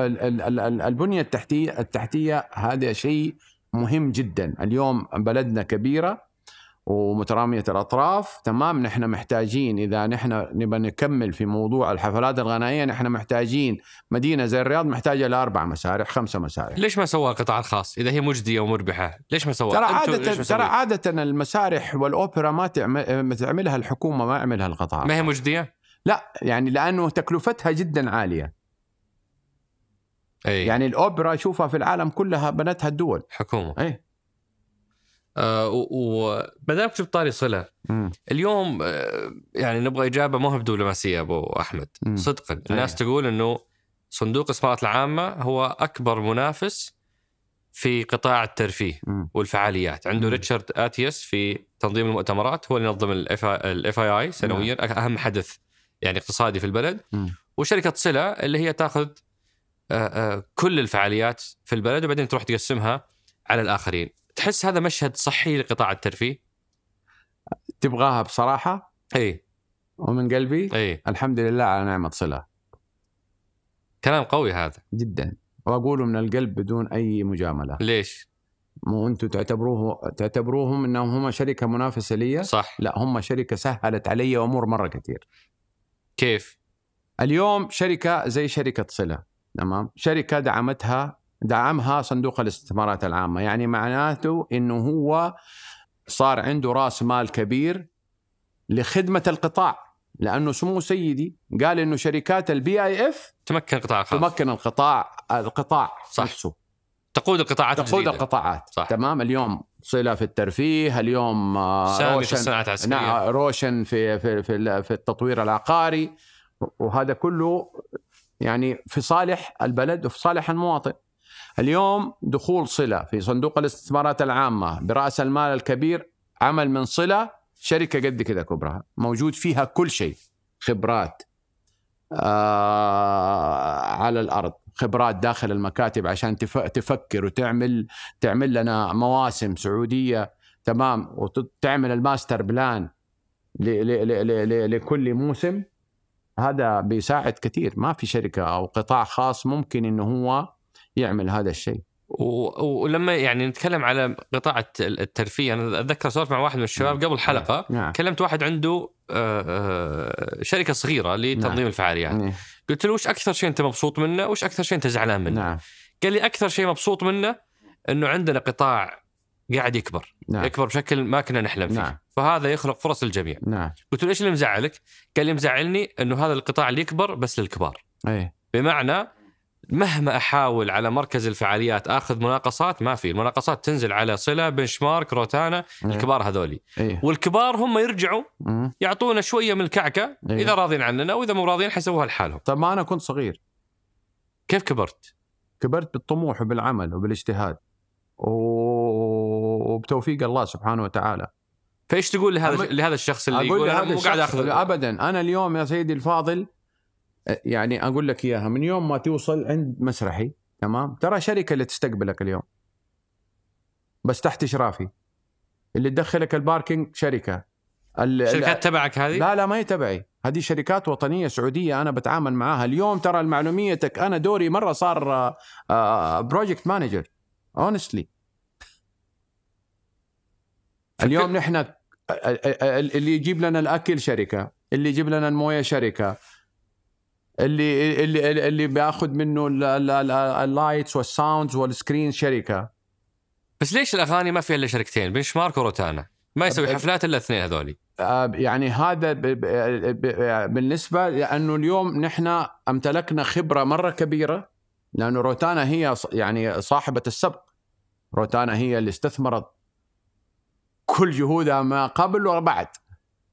البنيه التحتيه التحتيه هذا شيء مهم جدا اليوم بلدنا كبيره ومتراميه الاطراف تمام نحن محتاجين اذا نحن نبى نكمل في موضوع الحفلات الغنائيه نحن محتاجين مدينه زي الرياض محتاجه لاربع مسارح خمسه مسارح ليش ما سوى القطاع الخاص اذا هي مجديه ومربحه ليش ما سوى ترى عاده ترى عاده المسارح والاوبرا ما تعملها الحكومه ما يعملها القطاع ما هي مجديه لا يعني لانه تكلفتها جدا عاليه أي. يعني الاوبرا شوفها في العالم كلها بنتها الدول حكومه اي آه، وما دامك جبت طاري صله مم. اليوم آه، يعني نبغى اجابه ما هي بدبلوماسيه ابو احمد مم. صدقا إيه. الناس أيه. تقول انه صندوق الاستثمارات العامه هو اكبر منافس في قطاع الترفيه مم. والفعاليات عنده مم. ريتشارد اتيس في تنظيم المؤتمرات هو اللي ينظم الاف اي اي سنويا مم. اهم حدث يعني اقتصادي في البلد مم. وشركه صله اللي هي تاخذ آه، كل الفعاليات في البلد وبعدين تروح تقسمها على الاخرين تحس هذا مشهد صحي لقطاع الترفيه؟ تبغاها بصراحه؟ اي ومن قلبي اي الحمد لله على نعمه صله كلام قوي هذا جدا واقوله من القلب بدون اي مجامله ليش؟ مو انتم تعتبروه تعتبروهم انهم هم شركه منافسه لي صح لا هم شركه سهلت علي امور مره كثير كيف؟ اليوم شركه زي شركه صله تمام؟ شركه دعمتها دعمها صندوق الاستثمارات العامه يعني معناته انه هو صار عنده راس مال كبير لخدمه القطاع لانه سمو سيدي قال انه شركات البي اي اف تمكن القطاع الخاص تمكن القطاع القطاع صح. نفسه تقود القطاعات تقود الجديدة. القطاعات صح. تمام اليوم صله في الترفيه اليوم آه، روشن في الصناعات العسكريه نعم روشن في في في, في التطوير العقاري وهذا كله يعني في صالح البلد وفي صالح المواطن اليوم دخول صله في صندوق الاستثمارات العامه براس المال الكبير عمل من صله شركه قد كذا كبرى موجود فيها كل شيء خبرات آه على الارض خبرات داخل المكاتب عشان تفكر وتعمل تعمل لنا مواسم سعوديه تمام وتعمل الماستر بلان لكل موسم هذا بيساعد كثير ما في شركه او قطاع خاص ممكن انه هو يعمل هذا الشيء ولما يعني نتكلم على قطاع الترفيه انا اتذكر صورت مع واحد من الشباب نعم، قبل حلقه نعم،, نعم. كلمت واحد عنده آه، آه، شركه صغيره لتنظيم نعم. الفعاليات نعم. قلت له وش اكثر شيء انت مبسوط منه وش اكثر شيء انت زعلان منه نعم. قال لي اكثر شيء مبسوط منه انه عندنا قطاع قاعد يكبر نعم. يكبر بشكل ما كنا نحلم فيه نعم. فهذا يخلق فرص للجميع نعم. قلت له ايش اللي مزعلك قال لي مزعلني انه هذا القطاع اللي يكبر بس للكبار أي. بمعنى مهما احاول على مركز الفعاليات اخذ مناقصات ما في المناقصات تنزل على صله بنش مارك روتانا أيه. الكبار هذولي أيه. والكبار هم يرجعوا مم. يعطونا شويه من الكعكه أيه. اذا راضين عننا واذا مو راضين حيسووها لحالهم طب ما انا كنت صغير كيف كبرت كبرت بالطموح وبالعمل وبالاجتهاد وبتوفيق الله سبحانه وتعالى فايش تقول لهذا لهذا الشخص اللي يقول انا مو قاعد اخذ ابدا انا اليوم يا سيدي الفاضل أه، يعني اقول لك اياها من يوم ما توصل عند مسرحي تمام ترى شركه اللي تستقبلك اليوم بس تحت اشرافي اللي تدخلك الباركينج شركه الشركات تبعك هذه؟ لا لا ما هي تبعي هذه شركات وطنيه سعوديه انا بتعامل معاها اليوم ترى المعلوميتك انا دوري مره صار بروجكت مانجر اونستلي اليوم نحن اللي يجيب لنا الاكل شركه اللي يجيب لنا المويه شركه اللي اللي اللي بياخذ منه اللايتس والساوندز والسكرين شركه بس ليش الاغاني ما فيها الا شركتين بنش مارك وروتانا ما يسوي حفلات الا الاثنين هذولي يعني هذا بالنسبه لانه اليوم نحن امتلكنا خبره مره كبيره لانه روتانا هي يعني صاحبه السبق روتانا هي اللي استثمرت كل جهودها ما قبل وبعد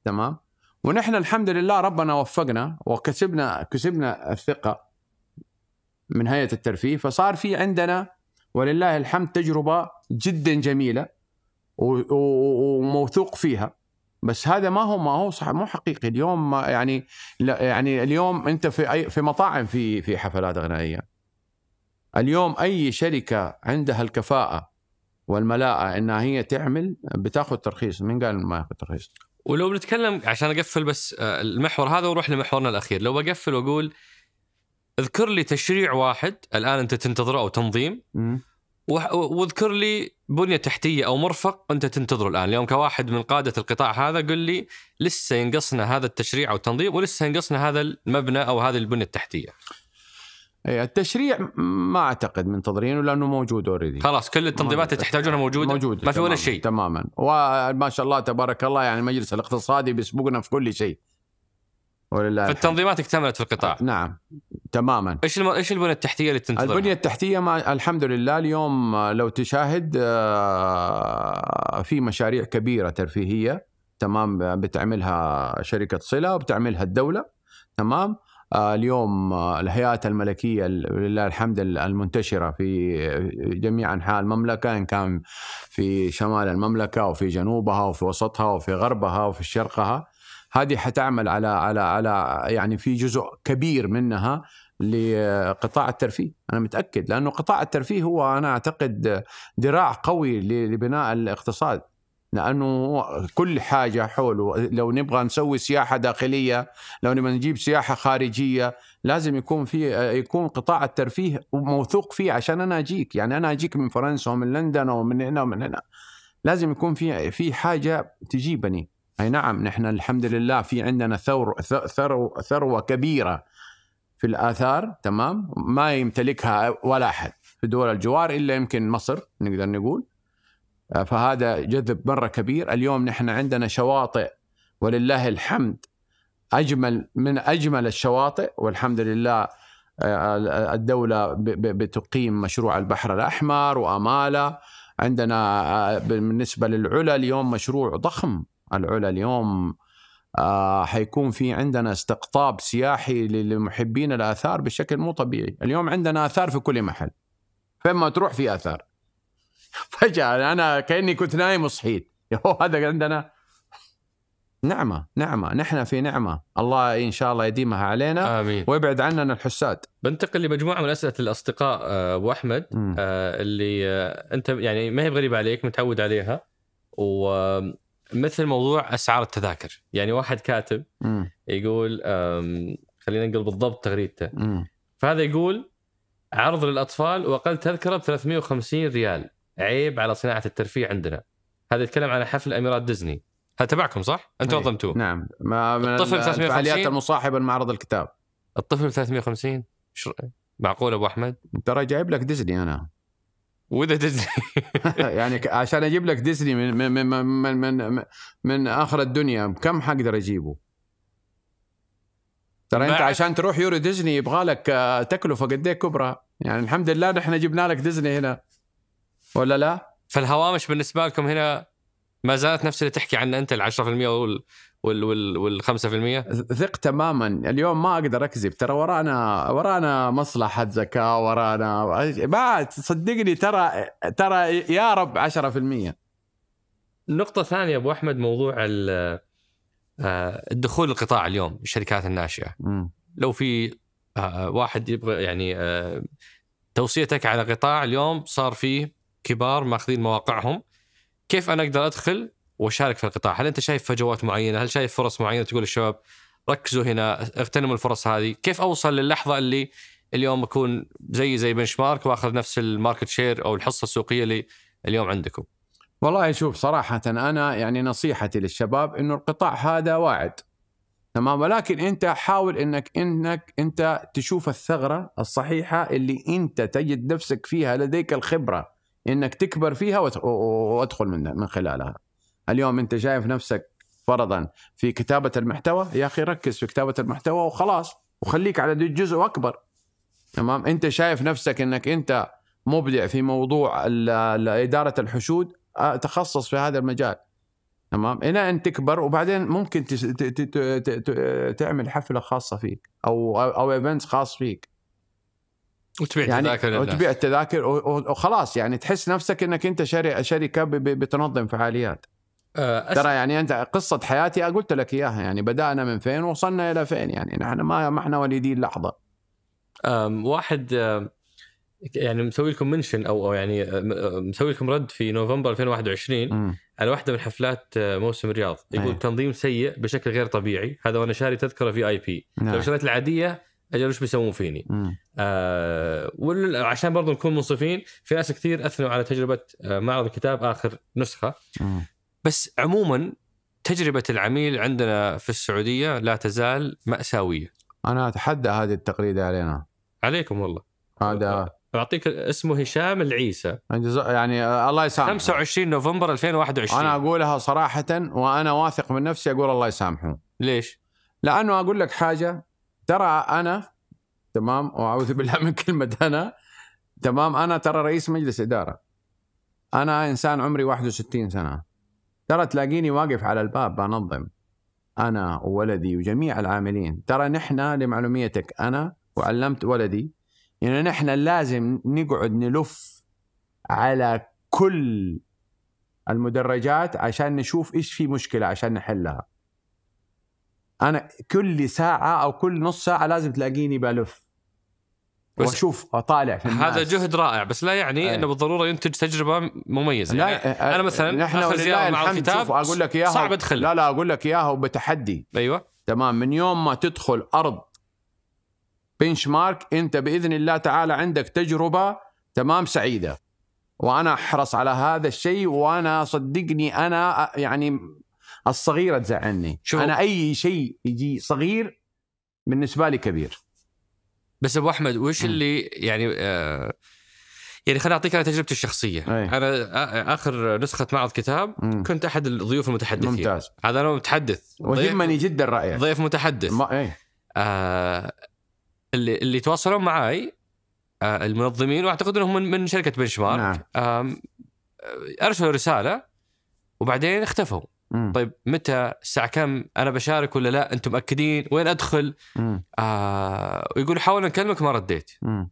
تمام ونحن الحمد لله ربنا وفقنا وكسبنا كسبنا الثقه من هيئه الترفيه فصار في عندنا ولله الحمد تجربه جدا جميله وموثوق فيها بس هذا ما هو ما هو صح مو حقيقي اليوم ما يعني يعني اليوم انت في أي في مطاعم في في حفلات غنائيه اليوم اي شركه عندها الكفاءه والملاءه انها هي تعمل بتاخذ ترخيص من قال ما ياخذ ترخيص ولو بنتكلم عشان اقفل بس آه، المحور هذا واروح لمحورنا الاخير لو بقفل واقول اذكر لي تشريع واحد الان انت تنتظره او تنظيم واذكر لي بنيه تحتيه او مرفق انت تنتظره الان اليوم كواحد من قاده القطاع هذا قل لي لسه ينقصنا هذا التشريع او التنظيم ولسه ينقصنا هذا المبنى او هذه البنيه التحتيه ايه التشريع ما اعتقد منتظرينه لانه موجود اوريدي خلاص كل التنظيمات اللي تحتاجونها موجوده موجود ما في ولا شيء تماما وما شاء الله تبارك الله يعني المجلس الاقتصادي بيسبقنا في كل شيء ولله فالتنظيمات اكتملت في القطاع أه، نعم تماما ايش الم... ايش البنيه التحتيه اللي تنتظرها؟ البنيه التحتيه ما... الحمد لله اليوم لو تشاهد أه، في مشاريع كبيره ترفيهيه تمام بتعملها شركه صله وبتعملها الدوله تمام آه، اليوم آه، الهيئات الملكيه لله الحمد المنتشره في جميع انحاء المملكه ان كان في شمال المملكه وفي جنوبها وفي وسطها وفي غربها وفي شرقها هذه حتعمل على على على يعني في جزء كبير منها لقطاع الترفيه انا متاكد لانه قطاع الترفيه هو انا اعتقد ذراع قوي لبناء الاقتصاد لانه كل حاجه حوله لو نبغى نسوي سياحه داخليه لو نبغى نجيب سياحه خارجيه لازم يكون في يكون قطاع الترفيه موثوق فيه عشان انا اجيك يعني انا اجيك من فرنسا ومن لندن ومن هنا ومن هنا لازم يكون في في حاجه تجيبني اي نعم نحن الحمد لله في عندنا ثور ثرو ثروه كبيره في الاثار تمام ما يمتلكها ولا احد في دول الجوار الا يمكن مصر نقدر نقول آه، فهذا جذب مره كبير اليوم نحن عندنا شواطئ ولله الحمد اجمل من اجمل الشواطئ والحمد لله آه، الدوله بتقيم مشروع البحر الاحمر واماله عندنا آه، بالنسبه للعلا اليوم مشروع ضخم العلا اليوم حيكون في عندنا استقطاب سياحي لمحبين الاثار بشكل مو طبيعي اليوم عندنا اثار في كل محل فما تروح في اثار فجاه انا كاني كنت نايم وصحيت هو هذا عندنا نعمه نعمه نحن في نعمه الله ان شاء الله يديمها علينا امين ويبعد عننا الحساد بنتقل لمجموعه من اسئله الاصدقاء ابو آه، احمد م. آه، اللي آه، انت يعني ما هي بغريبه عليك متعود عليها ومثل موضوع اسعار التذاكر يعني واحد كاتب م. يقول خلينا نقول بالضبط تغريدته فهذا يقول عرض للاطفال واقل تذكره ب 350 ريال عيب على صناعه الترفيه عندنا هذا يتكلم على حفل اميرات ديزني هذا تبعكم صح؟ انتم نظمتوه نعم ما من الطفل 350 الفعاليات المصاحبه لمعرض الكتاب الطفل 350 ش... معقول ابو احمد؟ ترى جايب لك ديزني انا واذا ديزني يعني عشان اجيب لك ديزني من من من من, من, من اخر الدنيا بكم حقدر اجيبه؟ ترى انت عشان تروح يورو ديزني يبغى لك آه، تكلفه قد ايه كبرى يعني الحمد لله نحن جبنا لك ديزني هنا ولا لا؟ فالهوامش بالنسبه لكم هنا ما زالت نفس اللي تحكي عنه انت ال 10% وال وال وال 5% ثق تماما اليوم ما اقدر اكذب ترى ورانا ورانا مصلحه زكاه ورانا ما صدقني ترى ترى يا رب 10% نقطة ثانية ابو احمد موضوع آه، الدخول القطاع اليوم الشركات الناشئة م. لو في آه، آه، واحد يبغى يعني توصيتك على قطاع اليوم صار فيه كبار ماخذين مواقعهم كيف انا اقدر ادخل واشارك في القطاع؟ هل انت شايف فجوات معينه؟ هل شايف فرص معينه تقول للشباب ركزوا هنا اغتنموا الفرص هذه؟ كيف اوصل للحظه اللي اليوم اكون زي زي بنش مارك واخذ نفس الماركت شير او الحصه السوقيه اللي اليوم عندكم؟ والله شوف صراحه انا يعني نصيحتي للشباب انه القطاع هذا واعد تمام ولكن انت حاول انك انك انت تشوف الثغره الصحيحه اللي انت تجد نفسك فيها لديك الخبره انك تكبر فيها وادخل منها من خلالها اليوم انت شايف نفسك فرضا في كتابه المحتوى يا اخي ركز في كتابه المحتوى وخلاص وخليك على جزء اكبر تمام انت شايف نفسك انك انت مبدع في موضوع اداره الحشود آه، تخصص في هذا المجال تمام الى ان تكبر وبعدين ممكن تعمل حفله خاصه فيك او او ايفنتس خاص فيك وتبيع يعني تذاكر وتبيع التذاكر وخلاص يعني تحس نفسك انك انت شركه بتنظم فعاليات آه، أس... ترى يعني انت قصه حياتي قلت لك اياها يعني بدانا من فين وصلنا الى فين يعني نحن ما ما احنا وليدي اللحظه واحد يعني مسوي لكم منشن او او يعني مسوي لكم رد في نوفمبر 2021 م. على واحده من حفلات آه، موسم الرياض يقول أيه. تنظيم سيء بشكل غير طبيعي هذا وانا شاري تذكره في اي بي لو نعم. شريت العاديه اجل وش بيسوون فيني؟ آه وعشان برضو نكون منصفين في ناس كثير اثنوا على تجربه آه، معرض الكتاب اخر نسخه مم. بس عموما تجربه العميل عندنا في السعوديه لا تزال ماساويه انا اتحدى هذه التقليده علينا عليكم والله هذا اعطيك اسمه هشام العيسى يعني آه، الله يسامحه 25 نوفمبر 2021 انا اقولها صراحه وانا واثق من نفسي اقول الله يسامحه ليش؟ لانه اقول لك حاجه ترى انا تمام واعوذ بالله من كلمه انا تمام انا ترى رئيس مجلس اداره انا انسان عمري 61 سنه ترى تلاقيني واقف على الباب بنظم انا وولدي وجميع العاملين ترى نحن لمعلوميتك انا وعلمت ولدي يعني نحن لازم نقعد نلف على كل المدرجات عشان نشوف ايش في مشكله عشان نحلها انا كل ساعه او كل نص ساعه لازم تلاقيني بلف بس واشوف اطالع في الناس. هذا جهد رائع بس لا يعني أيه. انه بالضروره ينتج تجربه مميزه لا يعني إيه، انا مثلا نحن إيه، اخر زياره مع الكتاب اقول لك اياها صعب ادخل لا لا اقول لك اياها وبتحدي ايوه تمام من يوم ما تدخل ارض بنش مارك انت باذن الله تعالى عندك تجربه تمام سعيده وانا احرص على هذا الشيء وانا صدقني انا يعني الصغيره تزعلني شوف انا اي شيء يجي صغير بالنسبه لي كبير بس ابو احمد وش اللي يعني آه يعني خليني اعطيك انا تجربتي الشخصيه أي. انا آه، اخر نسخه معرض كتاب م. كنت احد الضيوف المتحدثين ممتاز هذا انا متحدث وهمني جدا رايك ضيف متحدث ما... أي. آه اللي اللي تواصلوا معي آه، المنظمين واعتقد انهم من, شركه شركه مارك نعم. آه، ارسلوا رساله وبعدين اختفوا مم. طيب متى الساعه كم انا بشارك ولا لا انتم مأكدين وين ادخل آه ويقول حاول اكلمك ما رديت مم.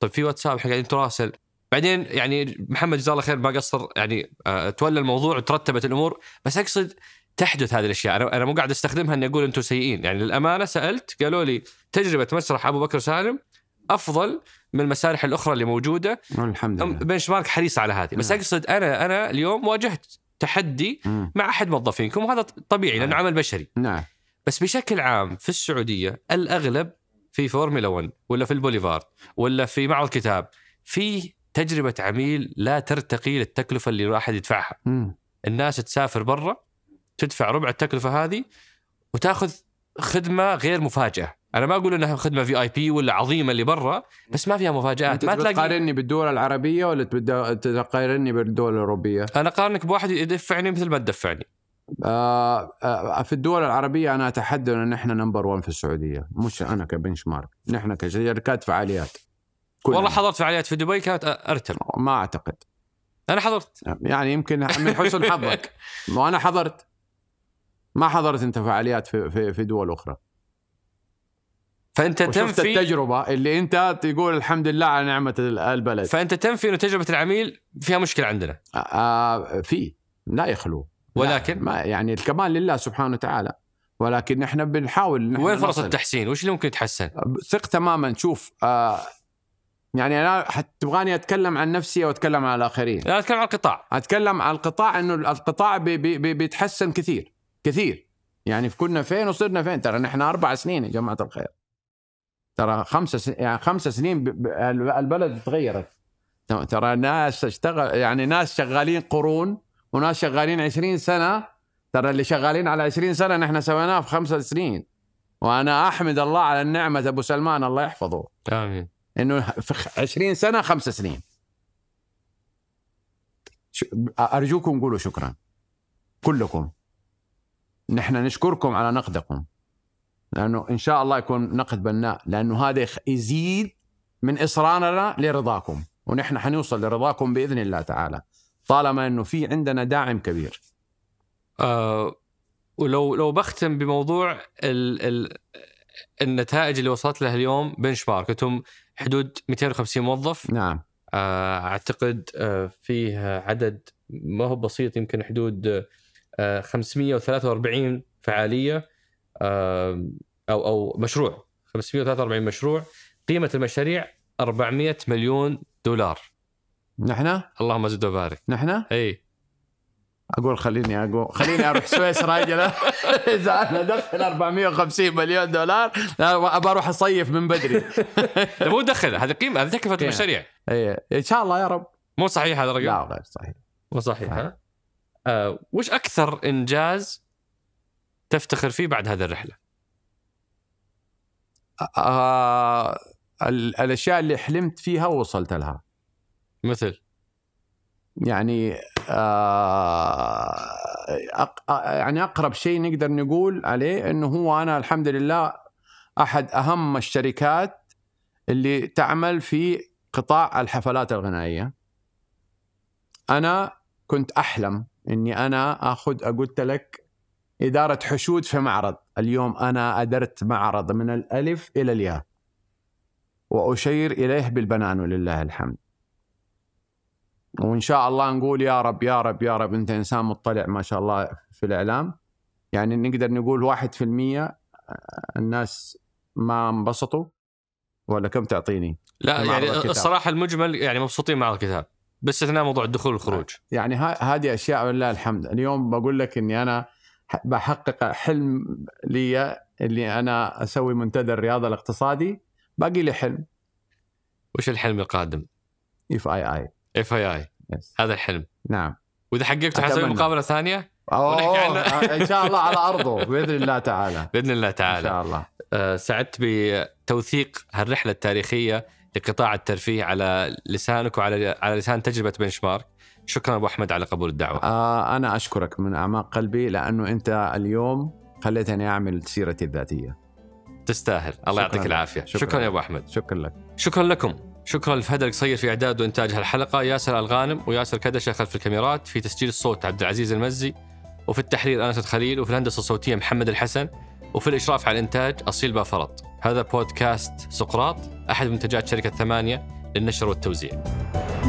طيب في واتساب احنا قاعدين نتراسل بعدين يعني محمد جزاه الله خير ما قصر يعني آه تولى الموضوع وترتبت الامور بس اقصد تحدث هذه الاشياء انا انا مو قاعد استخدمها اني اقول انتم سيئين يعني للامانه سالت قالوا لي تجربه مسرح ابو بكر سالم افضل من المسارح الاخرى اللي موجوده الحمد لله بنش مارك حريص على هذه بس نعم. اقصد انا انا اليوم واجهت تحدي مم. مع احد موظفينكم وهذا طبيعي لانه نعم. عمل بشري نعم بس بشكل عام في السعوديه الاغلب في فورمولا 1 ولا في البوليفارد ولا في معرض كتاب في تجربه عميل لا ترتقي للتكلفه اللي الواحد يدفعها مم. الناس تسافر برا تدفع ربع التكلفه هذه وتاخذ خدمه غير مفاجئه انا ما اقول انها خدمه في اي بي ولا عظيمه اللي برا بس ما فيها مفاجات ما تلاقي تقارني بالدول العربيه ولا تقارني بالدول الاوروبيه انا قارنك بواحد يدفعني مثل ما تدفعني آه آه في الدول العربيه انا اتحدى ان احنا نمبر 1 في السعوديه مش انا كبنش مارك نحن كشركات فعاليات والله حضرت فعاليات في دبي كانت ارتب ما اعتقد انا حضرت يعني يمكن من حسن حظك وانا حضرت ما حضرت انت فعاليات في في, في دول اخرى فانت تنفي التجربه اللي انت تقول الحمد لله على نعمه البلد فانت تنفي انه تجربه العميل فيها مشكله عندنا آه, آه، في لا يخلو ولكن لا ما يعني الكمال لله سبحانه وتعالى ولكن احنا بنحاول نحن وين فرص التحسين؟ وش اللي ممكن يتحسن؟ ثق تماما شوف آه يعني انا تبغاني اتكلم عن نفسي او اتكلم عن الاخرين؟ لا اتكلم عن القطاع اتكلم عن القطاع انه القطاع بي بي بي بيتحسن كثير كثير يعني كنا فين وصرنا فين ترى نحن اربع سنين يا جماعه الخير ترى خمسة يعني سنين يعني خمسة سنين البلد تغيرت ترى ناس اشتغل يعني ناس شغالين قرون وناس شغالين 20 سنه ترى اللي شغالين على 20 سنه نحن سويناه في خمسة سنين وانا احمد الله على النعمه ابو سلمان الله يحفظه امين انه في 20 سنه خمس سنين ارجوكم قولوا شكرا كلكم نحن نشكركم على نقدكم لانه ان شاء الله يكون نقد بناء لانه هذا يزيد من اصرارنا لرضاكم ونحن حنوصل لرضاكم باذن الله تعالى طالما انه في عندنا داعم كبير. أه ولو لو بختم بموضوع ال ال النتائج اللي وصلت لها اليوم بنش مارك انتم حدود 250 موظف نعم آه، اعتقد آه، فيه عدد ما هو بسيط يمكن حدود 543 آه، فعاليه او او مشروع 543 مشروع قيمه المشاريع 400 مليون دولار نحن اللهم زد وبارك نحن اي اقول خليني اقول خليني اروح سويسرا اذا انا ادخل 450 مليون دولار ابى اروح اصيف من بدري مو دخل هذه قيمه هذه تكلفه المشاريع اي ان شاء الله يا رب مو صحيح هذا الرقم لا غير صحيح مو صحيح ها آه وش اكثر انجاز تفتخر فيه بعد هذه الرحله؟ آه, آه، الاشياء اللي حلمت فيها ووصلت لها مثل يعني آه أق... آه، يعني اقرب شيء نقدر نقول عليه انه هو انا الحمد لله احد اهم الشركات اللي تعمل في قطاع الحفلات الغنائيه انا كنت احلم اني انا اخذ قلت لك إدارة حشود في معرض اليوم أنا أدرت معرض من الألف إلى الياء وأشير إليه بالبنان ولله الحمد وإن شاء الله نقول يا رب يا رب يا رب أنت إنسان مطلع ما شاء الله في الإعلام يعني نقدر نقول واحد في المية آه، الناس ما انبسطوا ولا كم تعطيني لا يعني الكتاب. الصراحة المجمل يعني مبسوطين مع الكتاب باستثناء موضوع الدخول والخروج يعني هذه أشياء ولله الحمد اليوم بقول لك أني أنا بحقق حلم لي اللي انا اسوي منتدى الرياضه الاقتصادي باقي لي حلم وش الحلم القادم؟ اف اي اي اف اي اي هذا الحلم نعم واذا حققته حسوي مقابله ثانيه ونحكي عنه ان شاء الله على ارضه باذن الله تعالى باذن الله تعالى ان شاء الله آه، سعدت بتوثيق هالرحله التاريخيه لقطاع الترفيه على لسانك وعلى على لسان تجربه بنشمارك شكرا ابو احمد على قبول الدعوه آه انا اشكرك من اعماق قلبي لانه انت اليوم خليتني اعمل سيرتي الذاتيه تستاهل الله يعطيك العافيه شكرا, شكرا يا ابو احمد شكرا لك شكرا لكم شكرا لفهد القصير في اعداد وانتاج هالحلقه ياسر الغانم وياسر كدشه خلف الكاميرات في تسجيل الصوت عبد العزيز المزي وفي التحرير انس الخليل وفي الهندسه الصوتيه محمد الحسن وفي الاشراف على الانتاج اصيل بافرط هذا بودكاست سقراط احد منتجات شركه ثمانيه للنشر والتوزيع